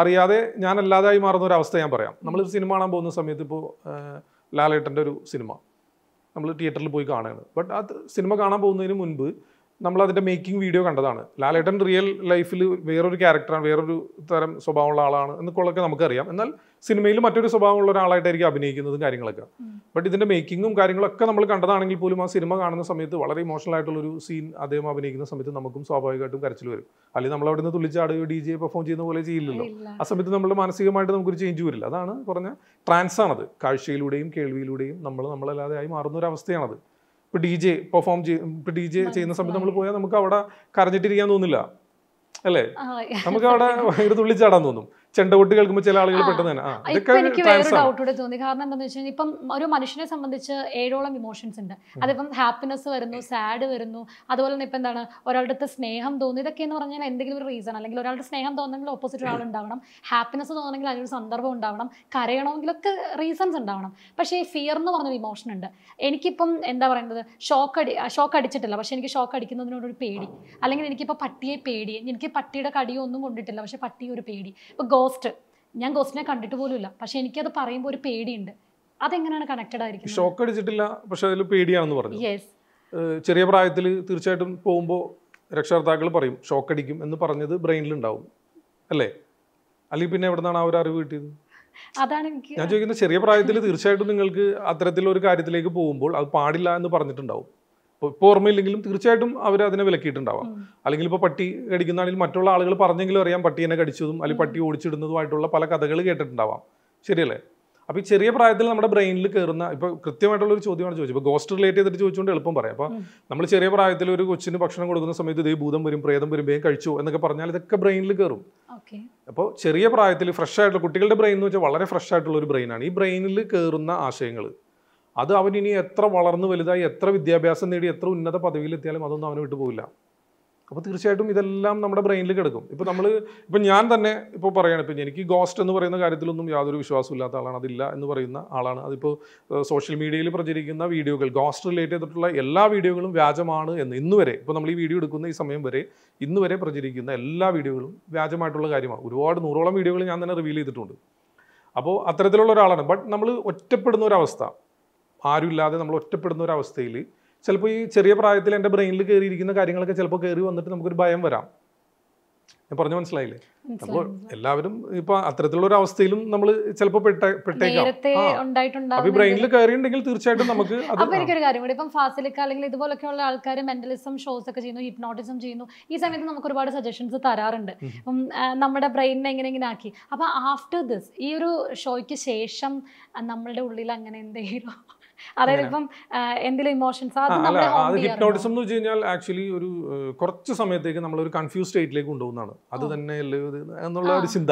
അറിയാതെ ഞാൻ അല്ലാതായി മാറുന്ന ഒരു അവസ്ഥ ഞാൻ പറയാം നമ്മൾ സിനിമ കാണാൻ പോകുന്ന സമയത്ത് ഇപ്പോൾ ലാലേട്ടൻ്റെ ഒരു സിനിമ നമ്മൾ തിയേറ്ററിൽ പോയി കാണുകയാണ് ബട്ട് ആ സിനിമ കാണാൻ പോകുന്നതിന് മുൻപ് നമ്മൾ അതിൻ്റെ മേക്കിംഗ് വീഡിയോ കണ്ടതാണ് ലാലേട്ടൻ റിയൽ ലൈഫിൽ വേറൊരു ക്യാരക്ടറാണ് വേറൊരു തരം സ്വഭാവമുള്ള ആളാണ് എന്നൊക്കെ നമുക്കറിയാം എന്നാൽ സിനിമയിൽ മറ്റൊരു സ്വഭാവമുള്ള ഒരാളായിട്ടായിരിക്കും അഭിനയിക്കുന്നതും കാര്യങ്ങളൊക്കെ ബട്ട് ഇതിൻ്റെ മേക്കിങ്ങും കാര്യങ്ങളൊക്കെ നമ്മൾ കണ്ടതാണെങ്കിൽ പോലും ആ സിനിമ കാണുന്ന സമയത്ത് വളരെ ഇമോഷണൽ ആയിട്ടുള്ളൊരു സീൻ അദ്ദേഹം അഭിനയിക്കുന്ന സമയത്ത് നമുക്കും സ്വാഭാവികമായിട്ടും കരച്ചിൽ വരും അല്ലെങ്കിൽ നമ്മൾ അവിടെ നിന്ന് തുള്ളിച്ചാടുകയോ ഡി ജെ പെർഫോം ചെയ്യുന്ന പോലെ ചെയ്യില്ലല്ലോ ആ സമയത്ത് നമ്മൾ മാനസികമായിട്ട് നമുക്കൊരു ചേഞ്ച് വരില്ല അതാണ് പറഞ്ഞ ട്രാൻസാണത് കാഴ്ചയിലൂടെയും കേൾവിയിലൂടെയും നമ്മൾ നമ്മളല്ലാതെ ആയി മാറുന്ന ഒരു അവസ്ഥയാണത് ഇപ്പോൾ ഡി ജെ പെർഫോം ചെയ്യും ഇപ്പോൾ ഡി ജെ ചെയ്യുന്ന സമയത്ത് നമ്മൾ പോയാൽ നമുക്ക് അവിടെ കരഞ്ഞിട്ടിരിക്കാൻ തോന്നില്ല അല്ലേ നമുക്ക് അവിടെ ഭയങ്കര തുള്ളിച്ചാടാൻ തോന്നും ചെണ്ടകൊട്ട് കേൾക്കുമ്പോൾ ചില ആളുകൾ പെട്ടെന്ന് എനിക്ക് വേറൊരു ഡൗട്ട്
കൂടെ തോന്നി കാരണം എന്താണെന്ന് വെച്ചാൽ ഇപ്പം ഒരു മനുഷ്യനെ സംബന്ധിച്ച് ഏഴോളം ഇമോഷൻസ് ഉണ്ട് അതിപ്പം ഹാപ്പിനെസ് വരുന്നു സാഡ് വരുന്നു അതുപോലെ തന്നെ ഇപ്പം എന്താണ് ഒരാളുടെ അടുത്ത് സ്നേഹം തോന്നുന്നു ഇതൊക്കെ എന്ന് പറഞ്ഞാൽ എന്തെങ്കിലും ഒരു റീസൺ അല്ലെങ്കിൽ ഒരാളുടെ സ്നേഹം തോന്നണമെങ്കിൽ ഓപ്പോസിറ്റ് ഒരാൾ ഉണ്ടാവണം ഹാപ്പിനെസ് തോന്നണമെങ്കിൽ അതിനൊരു സന്ദർഭം ഉണ്ടാവണം കരയണമെങ്കിലൊക്കെ റീസൺസ് ഉണ്ടാവണം പക്ഷേ ഈ ഫിയർ എന്ന് പറഞ്ഞൊരു ഇമോഷൻ ഉണ്ട് എനിക്കിപ്പം എന്താ പറയുന്നത് ഷോക്ക് അടി ഷോക്ക് അടിച്ചിട്ടില്ല പക്ഷേ എനിക്ക് ഷോക്ക് അടിക്കുന്നതിനോടൊരു പേടി അല്ലെങ്കിൽ എനിക്കിപ്പോൾ പട്ടിയെ പേടി എനിക്ക് പട്ടിയുടെ കടിയൊന്നും ഒന്നും കൊണ്ടിട്ടില്ല പക്ഷേ പട്ടിയൊരു പേടി ഇപ്പോൾ ഗോസ്റ്റ് ഞാൻ ഗോസ്റ്റിനെ കണ്ടിട്ട് പോലുമില്ല പക്ഷെ എനിക്കത് പറയുമ്പോൾ ഒരു പേടിയുണ്ട് അതെങ്ങനെയാണ് കണക്റ്റഡ് ആയിരിക്കും
ഷോക്ക് അടിച്ചിട്ടില്ല പക്ഷെ അതിൽ പേടിയാണെന്ന് പറഞ്ഞു യെസ് ചെറിയ പ്രായത്തിൽ തീർച്ചയായിട്ടും പോകുമ്പോൾ രക്ഷകർത്താക്കൾ പറയും ഷോക്ക് അടിക്കും എന്ന് പറഞ്ഞത് ബ്രെയിനിലുണ്ടാവും അല്ലേ അല്ലെങ്കിൽ പിന്നെ എവിടെ നിന്നാണ് ആ ഒരു അറിവ് കിട്ടിയത്
അതാണ് എനിക്ക് ഞാൻ ചോദിക്കുന്നത് ചെറിയ പ്രായത്തിൽ
തീർച്ചയായിട്ടും നിങ്ങൾക്ക് അത്തരത്തിലൊരു കാര്യത്തിലേക്ക് പോകുമ്പോൾ അത് പാടില്ല എന്ന് പറഞ്ഞിട്ടുണ്ടാവും ഇപ്പോൾ ഓർമ്മയില്ലെങ്കിലും തീർച്ചയായിട്ടും അവർ അതിനെ വിലക്കിയിട്ടുണ്ടാവാം അല്ലെങ്കിൽ ഇപ്പോൾ പട്ടി കടിക്കുന്നതാണെങ്കിൽ മറ്റുള്ള ആളുകൾ പറഞ്ഞെങ്കിലും അറിയാം എന്നെ കടിച്ചതും അല്ലെങ്കിൽ പട്ടി ഓടിച്ചിടുന്നതുമായിട്ടുള്ള പല കഥകൾ കേട്ടിട്ടുണ്ടാവാം ശരിയല്ലേ അപ്പോൾ ഈ ചെറിയ പ്രായത്തിൽ നമ്മുടെ ബ്രെയിനിൽ കയറുന്ന ഇപ്പോൾ കൃത്യമായിട്ടുള്ള ഒരു ചോദ്യമാണ് ചോദിച്ചത് ഇപ്പോൾ ഗോസ്റ്റ് റിലേറ്റ് ചെയ്തിട്ട് ചോദിച്ചുകൊണ്ട് എളുപ്പം പറയാം അപ്പോൾ നമ്മൾ ചെറിയ പ്രായത്തിൽ ഒരു കൊച്ചിന് ഭക്ഷണം കൊടുക്കുന്ന സമയത്ത് ഇതേ ഭൂതം വരും പ്രേതം വരും വേഗം കഴിച്ചു എന്നൊക്കെ പറഞ്ഞാൽ ഇതൊക്കെ ബ്രെയിനിൽ കയറും അപ്പോൾ ചെറിയ പ്രായത്തിൽ ഫ്രഷ് ആയിട്ടുള്ള കുട്ടികളുടെ ബ്രെയിൻ എന്ന് വെച്ചാൽ വളരെ ഫ്രഷ് ആയിട്ടുള്ള ഒരു ബ്രെയിനാണ് ഈ ബ്രെയിനിൽ കയറുന്ന ആശയങ്ങൾ അത് അവൻ ഇനി എത്ര വളർന്നു വലുതായി എത്ര വിദ്യാഭ്യാസം നേടി എത്ര ഉന്നത പദവിയിലെത്തിയാലും അതൊന്നും അവനെ വിട്ടു പോവില്ല അപ്പോൾ തീർച്ചയായിട്ടും ഇതെല്ലാം നമ്മുടെ ബ്രെയിനിൽ കിടക്കും ഇപ്പോൾ നമ്മൾ ഇപ്പം ഞാൻ തന്നെ ഇപ്പോൾ പറയുകയാണ് ഇപ്പം എനിക്ക് ഗോസ്റ്റ് എന്ന് പറയുന്ന കാര്യത്തിലൊന്നും യാതൊരു വിശ്വാസം ഇല്ലാത്ത ആളാണ് അതില്ല എന്ന് പറയുന്ന ആളാണ് അതിപ്പോൾ സോഷ്യൽ മീഡിയയിൽ പ്രചരിക്കുന്ന വീഡിയോകൾ ഗോസ്റ്റ് റിലേറ്റ് ചെയ്തിട്ടുള്ള എല്ലാ വീഡിയോകളും വ്യാജമാണ് എന്ന് ഇന്ന് വരെ ഇപ്പോൾ നമ്മൾ ഈ വീഡിയോ എടുക്കുന്ന ഈ സമയം വരെ ഇന്ന് വരെ പ്രചരിക്കുന്ന എല്ലാ വീഡിയോകളും വ്യാജമായിട്ടുള്ള കാര്യമാണ് ഒരുപാട് നൂറോളം വീഡിയോകൾ ഞാൻ തന്നെ റിവീൽ ചെയ്തിട്ടുണ്ട് അപ്പോൾ അത്തരത്തിലുള്ള ഒരാളാണ് ബട്ട് നമ്മൾ ഒറ്റപ്പെടുന്ന ഒരവസ്ഥ ആരുമില്ലാതെ നമ്മൾ ഒറ്റപ്പെടുന്ന ഒരു അവസ്ഥയിൽ ചിലപ്പോൾ ഈ ചെറിയ പ്രായത്തിൽ എൻ്റെ ബ്രെയിനിൽ കയറിയിരിക്കുന്ന കാര്യങ്ങളൊക്കെ ചിലപ്പോൾ കയറി വന്നിട്ട് നമുക്കൊരു ഭയം വരാം ഞാൻ പറഞ്ഞു മനസ്സിലായില്ലേ അപ്പോൾ എല്ലാവരും ഇപ്പൊ അത്തരത്തിലുള്ള ഒരു അവസ്ഥയിലും നമ്മൾ ചിലപ്പോൾ പെട്ടേക്കാം ബ്രെയിനിൽ കയറിയിട്ടുണ്ടെങ്കിൽ തീർച്ചയായിട്ടും നമുക്ക് ഒരു
കാര്യം കൂടി ഇപ്പം ഫാസിലിക്ക അല്ലെങ്കിൽ ഇതുപോലെയുള്ള ആൾക്കാർ മെന്റലിസം ഷോസ് ഒക്കെ ചെയ്യുന്നു ഹിപ്നോട്ടിസം ചെയ്യുന്നു ഈ സമയത്ത് നമുക്ക് ഒരുപാട് സജഷൻസ് തരാറുണ്ട് അപ്പം നമ്മുടെ ബ്രെയിനിനെ എങ്ങനെ എങ്ങനെ ആക്കി അപ്പൊ ആഫ്റ്റർ ദിസ് ഈ ഒരു ഷോയ്ക്ക് ശേഷം നമ്മളുടെ ഉള്ളിൽ അങ്ങനെ എന്തെങ്കിലും അതായത് ഇപ്പം എന്തെങ്കിലും ഇമോഷൻസ് അത് ഹിപ്നോട്ടിസം
എന്ന് വെച്ച് കഴിഞ്ഞാൽ ആക്ച്വലി ഒരു കുറച്ച് സമയത്തേക്ക് നമ്മൾ ഒരു കൺഫ്യൂസ് സ്റ്റേറ്റിലേക്ക് കൊണ്ടുപോകുന്നതാണ് അത് തന്നെ എന്നുള്ള ഒരു ചിന്ത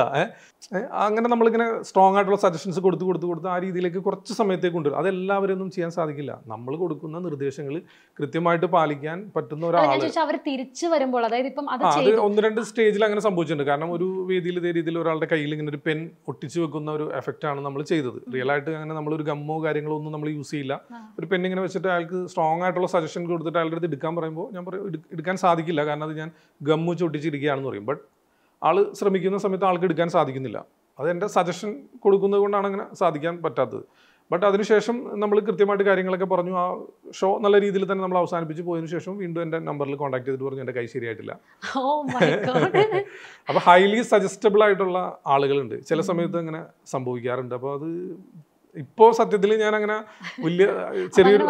അങ്ങനെ നമ്മളിങ്ങനെ സ്ട്രോങ് ആയിട്ടുള്ള സജഷൻസ് കൊടുത്ത് കൊടുത്ത് കൊടുത്ത് ആ രീതിയിലേക്ക് കുറച്ച് സമയത്തേക്ക് കൊണ്ടുവരും അതെല്ലാവരും ഒന്നും ചെയ്യാൻ സാധിക്കില്ല നമ്മൾ കൊടുക്കുന്ന നിർദ്ദേശങ്ങൾ കൃത്യമായിട്ട് പാലിക്കാൻ പറ്റുന്ന ഒരാൾ
അവർ തിരിച്ചു വരുമ്പോൾ അതായത് ഇപ്പം അത്
ഒന്ന് രണ്ട് സ്റ്റേജിൽ അങ്ങനെ സംഭവിച്ചിട്ടുണ്ട് കാരണം ഒരു വേദിയിൽ ഇതേ രീതിയിൽ ഒരാളുടെ കയ്യിൽ ഇങ്ങനെ ഒരു പെൻ ഒട്ടിച്ചു വെക്കുന്ന ഒരു എഫക്റ്റ് ആണ് നമ്മൾ ചെയ്തത് റിയൽ ആയിട്ട് അങ്ങനെ നമ്മൾ ഒരു ഗമ്മോ കാര്യങ്ങളോ ഒന്നും നമ്മൾ യൂസ് ഇല്ല ഒരു പെൻ ഇങ്ങനെ വെച്ചിട്ട് അയാൾക്ക് സ്ട്രോങ് ആയിട്ടുള്ള സജഷൻ കൊടുത്തിട്ട് അയാളുടെ അടുത്ത് എടുക്കാൻ പറയുമ്പോൾ ഞാൻ പറയും എടുക്കാൻ സാധിക്കില്ല കാരണം അത് ഞാൻ ഗമ്മു ചൊട്ടിച്ചിരിക്കുകയാണെന്ന് പറയും ബട്ട് ആൾ ശ്രമിക്കുന്ന സമയത്ത് ആൾക്ക് എടുക്കാൻ സാധിക്കുന്നില്ല അത് എൻ്റെ സജഷൻ കൊടുക്കുന്നത് കൊണ്ടാണ് അങ്ങനെ സാധിക്കാൻ പറ്റാത്തത് ബട്ട് അതിനുശേഷം നമ്മൾ കൃത്യമായിട്ട് കാര്യങ്ങളൊക്കെ പറഞ്ഞു ആ ഷോ നല്ല രീതിയിൽ തന്നെ നമ്മൾ അവസാനിപ്പിച്ച് പോയതിനു ശേഷം വീണ്ടും എൻ്റെ നമ്പറിൽ കോൺടാക്ട് ചെയ്തിട്ട് പറഞ്ഞു എൻ്റെ കൈ ശരിയായിട്ടില്ല അപ്പോൾ ഹൈലി സജസ്റ്റബിൾ ആയിട്ടുള്ള ആളുകളുണ്ട് ചില സമയത്ത് അങ്ങനെ സംഭവിക്കാറുണ്ട് അപ്പോൾ അത് ഇപ്പോ സത്യത്തിൽ ഞാൻ അങ്ങനെ വലിയ ചെറിയൊരു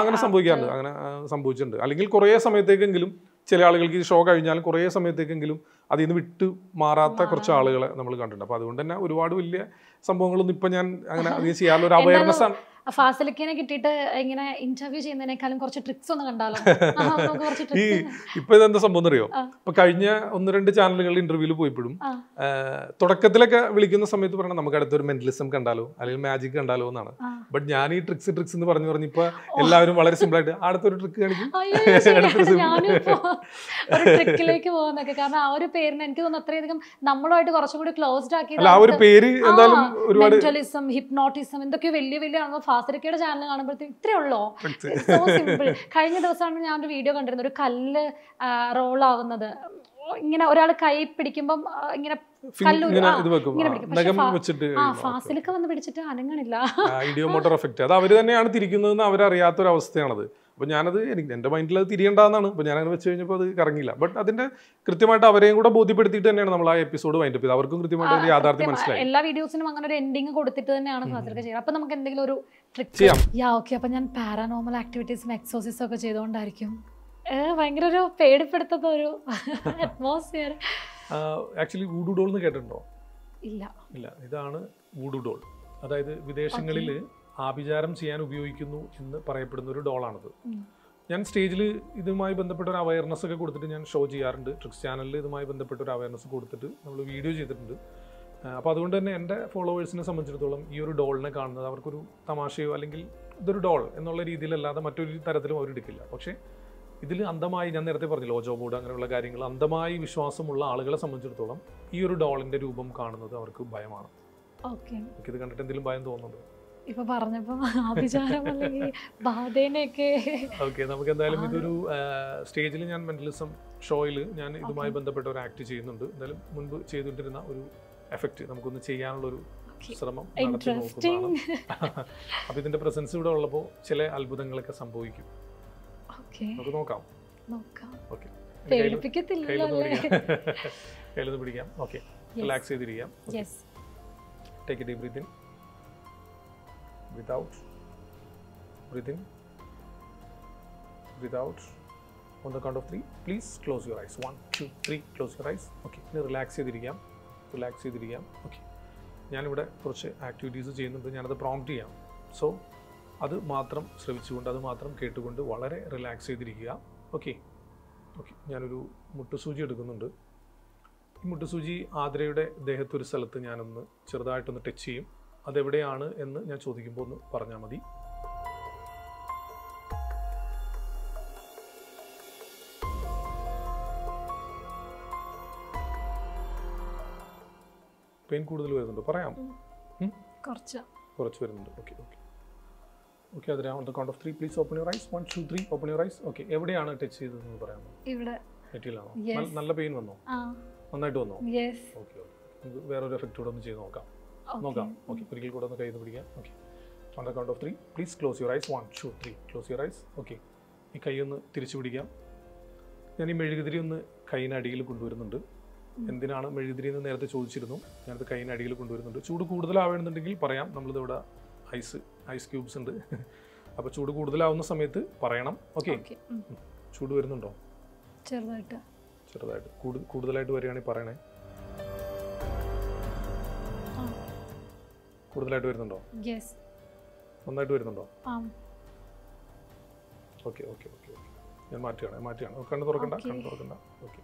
അങ്ങനെ സംഭവിക്കാറുണ്ട് അങ്ങനെ സംഭവിച്ചിട്ടുണ്ട് അല്ലെങ്കിൽ കുറേ സമയത്തേക്കെങ്കിലും ചില ആളുകൾക്ക് ഈ ഷോ കഴിഞ്ഞാലും കുറേ സമയത്തേക്കെങ്കിലും അതിൽ നിന്ന് വിട്ട് മാറാത്ത കുറച്ച് ആളുകളെ നമ്മൾ കണ്ടിട്ടുണ്ട് അപ്പോൾ അതുകൊണ്ട് തന്നെ ഒരുപാട് വലിയ സംഭവങ്ങളൊന്നും ഇപ്പൊ ഞാൻ അങ്ങനെ അധികം ചെയ്യാനുള്ള ഒരു അവയർനെസ് ആണ്
ഫാസിലിക്കിനെ കിട്ടിയിട്ട് ഇങ്ങനെ ഇന്റർവ്യൂ ചെയ്യുന്നതിനേക്കാളും കുറച്ച് ട്രിക്സ് ഒന്ന് കണ്ടാലോ
ഈ ഇപ്പൊ ഇതെന്താ സംഭവം അറിയോ ഇപ്പൊ കഴിഞ്ഞ ഒന്ന് രണ്ട് ചാനലുകളിൽ ഇന്റർവ്യൂല് പോയിപ്പോഴും തുടക്കത്തിലൊക്കെ വിളിക്കുന്ന സമയത്ത് പറഞ്ഞാൽ നമുക്ക് അടുത്തൊരു മെന്റലിസം കണ്ടാലോ അല്ലെങ്കിൽ മാജിക് കണ്ടാലോ എന്നാണ് ബട്ട് ഞാൻ ഈ ട്രിക്സ് ട്രിക്സ് എന്ന് പറഞ്ഞു പറഞ്ഞപ്പോ എല്ലാവരും വളരെ സിമ്പിൾ ആയിട്ട് അടുത്തൊരു ട്രിക്ക്
ട്രിക്കിലേക്ക് പോകുന്നൊക്കെ കാരണം ആ ഒരു പേരിന് എനിക്ക് തോന്നുന്നു അത്രയധികം നമ്മളുമായിട്ട് കുറച്ചും ക്ലോസ്ഡ് ആക്കി ആ ഒരു പേര് എന്തായാലും ഒരുപാട് മെന്റലിസം ഹിപ്നോട്ടിസം എന്തൊക്കെയോ വലിയ വലിയ ഫാസറിക്കയുടെ ചാനൽ കാണുമ്പോഴത്തേക്ക് ഇത്രേ ഉള്ളോ കഴിഞ്ഞ ദിവസമാണ് ഞാൻ ഒരു വീഡിയോ കണ്ടിരുന്നത് ഒരു കല്ല് റോൾ ആവുന്നത് ഇങ്ങനെ ഒരാൾ കൈ പിടിക്കുമ്പം ഇങ്ങനെ ഫാസിലൊക്കെ വന്ന് പിടിച്ചിട്ട് അനങ്ങണില്ല
ഐഡിയോ മോട്ടോർ എഫക്റ്റ് അത് അവർ തന്നെയാണ് തിരിക്കുന്നതെന്ന് അവരറിയാത്ത ഒരു അവസ്ഥയാണത് അപ്പോൾ ഞാനത് എനിക്ക് എന്റെ മൈൻഡിൽ അത് തിരിയേണ്ടതെന്നാണ് അപ്പൊ ഞാൻ അങ്ങനെ വെച്ച് കഴിഞ്ഞപ്പോൾ അത് കറങ്ങില്ല ബട്ട് അതിന്റെ കൃത്യമായിട്ട് അവരെയും കൂടെ ബോധ്യപ്പെടുത്തിയിട്ട് തന്നെയാണ് നമ്മൾ ആ എപ്പിസോഡ് വൈൻഡ് ചെയ്ത് അവർക്കും കൃത്യമായിട്ട് യാഥാർത്ഥ്യം മനസ്സിലായി എല്ലാ
വീഡിയോസിനും അങ്ങനെ ഒരു എൻഡിങ് കൊടുത്തിട്ട് തന്നെയാണ് ഫാസിലൊക്കെ ചെയ്യുന്നത് അപ്പോൾ നമുക്ക് എന്തെങ്കിലും ഒരു ട്രിക്ക് ചെയ്യാം യാ ഓക്കെ അപ്പോൾ ഞാൻ പാരാനോർമൽ ആക്ടിവിറ്റീസും എക്സോസൈസും ഒക്കെ ചെയ്തുകൊണ്ടായിരിക്കും ഭയങ്കര ഒരു പേടിപ്പെടുത്തുന്ന ഒരു അറ്റ്മോസ്ഫിയർ
ആക്ച്വലി വൂഡുഡോൾ എന്ന് കേട്ടിട്ടുണ്ടോ ഇല്ല ഇല്ല ഇതാണ് വൂഡുഡോൾ അതായത് വിദേശങ്ങളിൽ ആഭിചാരം ചെയ്യാൻ ഉപയോഗിക്കുന്നു എന്ന് പറയപ്പെടുന്ന ഒരു ഡോളാണിത് ഞാൻ സ്റ്റേജിൽ ഇതുമായി ബന്ധപ്പെട്ട ഒരു അവയർനെസ് ഒക്കെ കൊടുത്തിട്ട് ഞാൻ ഷോ ചെയ്യാറുണ്ട് ട്രിക്സ് ചാനലിൽ ഇതുമായി ബന്ധപ്പെട്ട ഒരു അവയർനെസ് കൊടുത്തിട്ട് നമ്മൾ വീഡിയോ ചെയ്തിട്ടുണ്ട് അപ്പോൾ അതുകൊണ്ട് തന്നെ എൻ്റെ ഫോളോവേഴ്സിനെ സംബന്ധിച്ചിടത്തോളം ഈ ഒരു ഡോളിനെ കാണുന്നത് അവർക്കൊരു തമാശയോ അല്ലെങ്കിൽ ഇതൊരു ഡോൾ എന്നുള്ള രീതിയിലല്ലാതെ മറ്റൊരു തരത്തിലും അവർ എടുക്കില്ല പക്ഷേ ഇതിൽ അന്ധമായി ഞാൻ നേരത്തെ പറഞ്ഞില്ല ഓജോ ബോർഡ് അങ്ങനെയുള്ള കാര്യങ്ങൾ അന്ധമായി വിശ്വാസമുള്ള ആളുകളെ സംബന്ധിച്ചിടത്തോളം ഈ ഒരു ഡോളിന്റെ രൂപം കാണുന്നത് അവർക്ക് ഭയമാണ് ഇത് കണ്ടിട്ട് എന്തെങ്കിലും ഭയം തോന്നുന്നുണ്ടോ
ഇപ്പൊ പറഞ്ഞപ്പോ
ഓക്കെ നമുക്ക് എന്തായാലും ഇതൊരു സ്റ്റേജിൽ ഞാൻ മെന്റലിസം ഷോയിൽ ഞാൻ ഇതുമായി ബന്ധപ്പെട്ട ഒരു ആക്ട് ചെയ്യുന്നുണ്ട് എന്തായാലും മുൻപ് ചെയ്തുകൊണ്ടിരുന്ന ഒരു എഫക്റ്റ് നമുക്കൊന്ന് ചെയ്യാനുള്ള ഒരു ശ്രമം നടത്തി നോക്കുന്നതാണ് അപ്പൊ ഇതിന്റെ പ്രസൻസ് ഇവിടെ ഉള്ളപ്പോൾ ചില അത്ഭുതങ്ങളൊക്കെ സംഭവിക്കും നമുക്ക് നോക്കാം
കയ്യിലൊന്ന്
പിടിക്കാം ഓക്കെ റിലാക്സ് ചെയ്തിരിക്കാം take deep breathe in without breathe in without on the count of three please close your eyes one two three close your eyes okay ഇനി റിലാക്സ് ചെയ്തിരിക്കാം റിലാക്സ് ചെയ്തിരിക്കാം ഓക്കെ ഞാനിവിടെ കുറച്ച് ആക്ടിവിറ്റീസ് ചെയ്യുന്നുണ്ട് ഞാനത് പ്രോംപ്റ്റ് ചെയ്യാം സോ അത് മാത്രം ശ്രവിച്ചുകൊണ്ട് അത് മാത്രം കേട്ടുകൊണ്ട് വളരെ റിലാക്സ് ചെയ്തിരിക്കുക ഓക്കെ ഓക്കെ ഞാനൊരു മുട്ടുസൂചി എടുക്കുന്നുണ്ട് ഈ മുട്ടുസൂചി ആദ്രയുടെ ദേഹത്തൊരു സ്ഥലത്ത് ഞാനൊന്ന് ചെറുതായിട്ടൊന്ന് ടച്ച് ചെയ്യും അതെവിടെയാണ് എന്ന് ഞാൻ ചോദിക്കുമ്പോൾ ഒന്ന് പറഞ്ഞാൽ മതി പെയിൻ കൂടുതൽ വരുന്നുണ്ടോ പറയാം കുറച്ച് കുറച്ച് വരുന്നുണ്ട് ഓക്കെ ഓക്കെ ഓക്കെ അതിന് on the count of three please open your eyes one two three open your eyes okay എവിടെയാണ് ടച്ച് ചെയ്തതെന്ന് പറയാമോ ഇവിടെ നെറ്റിലാണോ നല്ല പെയിൻ വന്നോ നന്നായിട്ട് വന്നോ ഓക്കെ ഓക്കെ നമുക്ക് വേറൊരു എഫക്റ്റ് കൂടെ ഒന്ന് ചെയ്ത് നോക്കാം നോക്കാം ഓക്കെ ഒരിക്കൽ കൂടെ ഒന്ന് കൈയ്യിൽ പിടിക്കാം okay on the count of three please close your eyes one two three close your eyes okay ഈ കൈ ഒന്ന് തിരിച്ചു പിടിക്കാം ഞാൻ ഈ മെഴുകുതിരി ഒന്ന് കൈയിനടിയിൽ കൊണ്ടുവരുന്നുണ്ട് എന്തിനാണ് മെഴുകുതിരി എന്ന് നേരത്തെ ചോദിച്ചിരുന്നു ഞാനത് കൈയിനടിയിൽ കൊണ്ടുവരുന്നുണ്ട് ചൂട് കൂടുതലാവണമെന്നുണ്ടെങ്കിൽ പറയാം ഇവിടെ ഐസ് ഐസ് ക്യൂബ്സ് ഉണ്ട് അപ്പൊ ചൂട് കൂടുതലാവുന്ന സമയത്ത് പറയണം ഓക്കെ ചൂട് വരുന്നുണ്ടോ ചെറുതായിട്ട് ചെറുതായിട്ട് കൂടുതലായിട്ട് വരികയാണെങ്കിൽ പറയണേ കൂടുതലായിട്ട് വരുന്നുണ്ടോ നന്നായിട്ട് വരുന്നുണ്ടോ ഓക്കെ ഓക്കെ ഓക്കെ ഞാൻ മാറ്റുകയാണ് മാറ്റുകയാണ് കണ്ണ് തുറക്കണ്ട കണ്ണ് തുറക്കണ്ട okay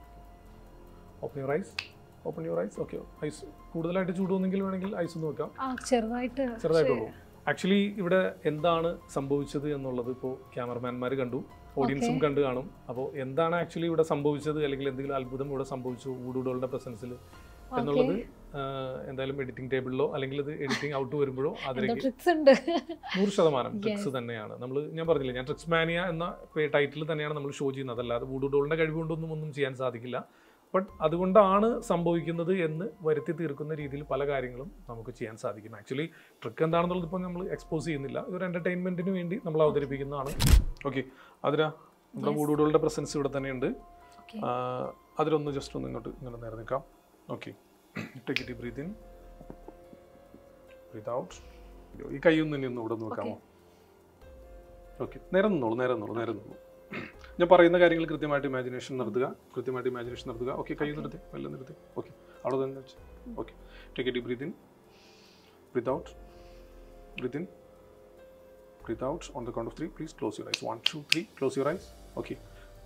open your eyes open your eyes okay eyes കൂടുതലായിട്ട് ചൂട് വന്നെങ്കിൽ വേണമെങ്കിൽ ഐസ് ഒന്ന് വെക്കാം
ചെറുതായിട്ട് ചെറുതായിട്ടുള്ളൂ
ആക്ച്വലി ഇവിടെ എന്താണ് സംഭവിച്ചത് എന്നുള്ളത് ഇപ്പോൾ ക്യാമറമാൻമാർ കണ്ടു ഓഡിയൻസും കണ്ടു കാണും അപ്പോൾ എന്താണ് ആക്ച്വലി ഇവിടെ സംഭവിച്ചത് അല്ലെങ്കിൽ എന്തെങ്കിലും അത്ഭുതം ഇവിടെ സംഭവിച്ചു ഊടുകളുടെ പ്രസൻസിൽ എന്നുള്ളത് എന്തായാലും എഡിറ്റിംഗ് ടേബിളിലോ അല്ലെങ്കിൽ ഇത് എഡിറ്റിംഗ് ഔട്ട് വരുമ്പോഴോ അതിലേക്ക് നൂറ് ശതമാനം ട്രിക്സ് തന്നെയാണ് നമ്മൾ ഞാൻ പറഞ്ഞില്ല ഞാൻ ട്രിക്സ് മാനിയ എന്ന ടൈറ്റിൽ തന്നെയാണ് നമ്മൾ ഷോ ചെയ്യുന്നത് അല്ലാതെ വൂഡു ഡോളിന്റെ കഴിവുകൊണ്ടൊന്നും ഒന്നും ചെയ്യാൻ സാധിക്കില്ല ബട്ട് അതുകൊണ്ടാണ് സംഭവിക്കുന്നത് എന്ന് വരുത്തി തീർക്കുന്ന രീതിയിൽ പല കാര്യങ്ങളും നമുക്ക് ചെയ്യാൻ സാധിക്കും ആക്ച്വലി ട്രിക്ക് എന്താണെന്നുള്ളത് ഇപ്പോൾ നമ്മൾ എക്സ്പോസ് ചെയ്യുന്നില്ല ഇതൊരു എൻ്റർടൈൻമെൻറ്റിന് വേണ്ടി നമ്മൾ അവതരിപ്പിക്കുന്നതാണ് ഓക്കെ അതിനാ നമ്മുടെ വീടുകളുടെ പ്രസൻസ് ഇവിടെ തന്നെയുണ്ട് അതിലൊന്ന് ജസ്റ്റ് ഒന്ന് ഇങ്ങോട്ട് ഇങ്ങനെ നേരെ നിൽക്കാം okay take it breathe in breathe out ഈ കൈ ഒന്ന് ഇനി ഒന്ന് ഇവിടെ നോക്കാമോ ഓക്കെ നേരെ നിന്നോളൂ നേരെ നിന്നോളൂ നേരെ നിന്നോളൂ ഞാൻ പറയുന്ന കാര്യങ്ങൾ കൃത്യമായിട്ട് ഇമാജിനേഷൻ നടത്തുക കൃത്യമായിട്ട് ഇമാജിനേഷൻ നടത്തുക ഓക്കെ കൈ നിർത്തി വല്ല നിർത്തി ഓക്കെ അവിടെ തന്നെ വെച്ച് okay take a deep breathe in breathe out breathe in breathe out on the count of three please close your eyes one two three close your eyes okay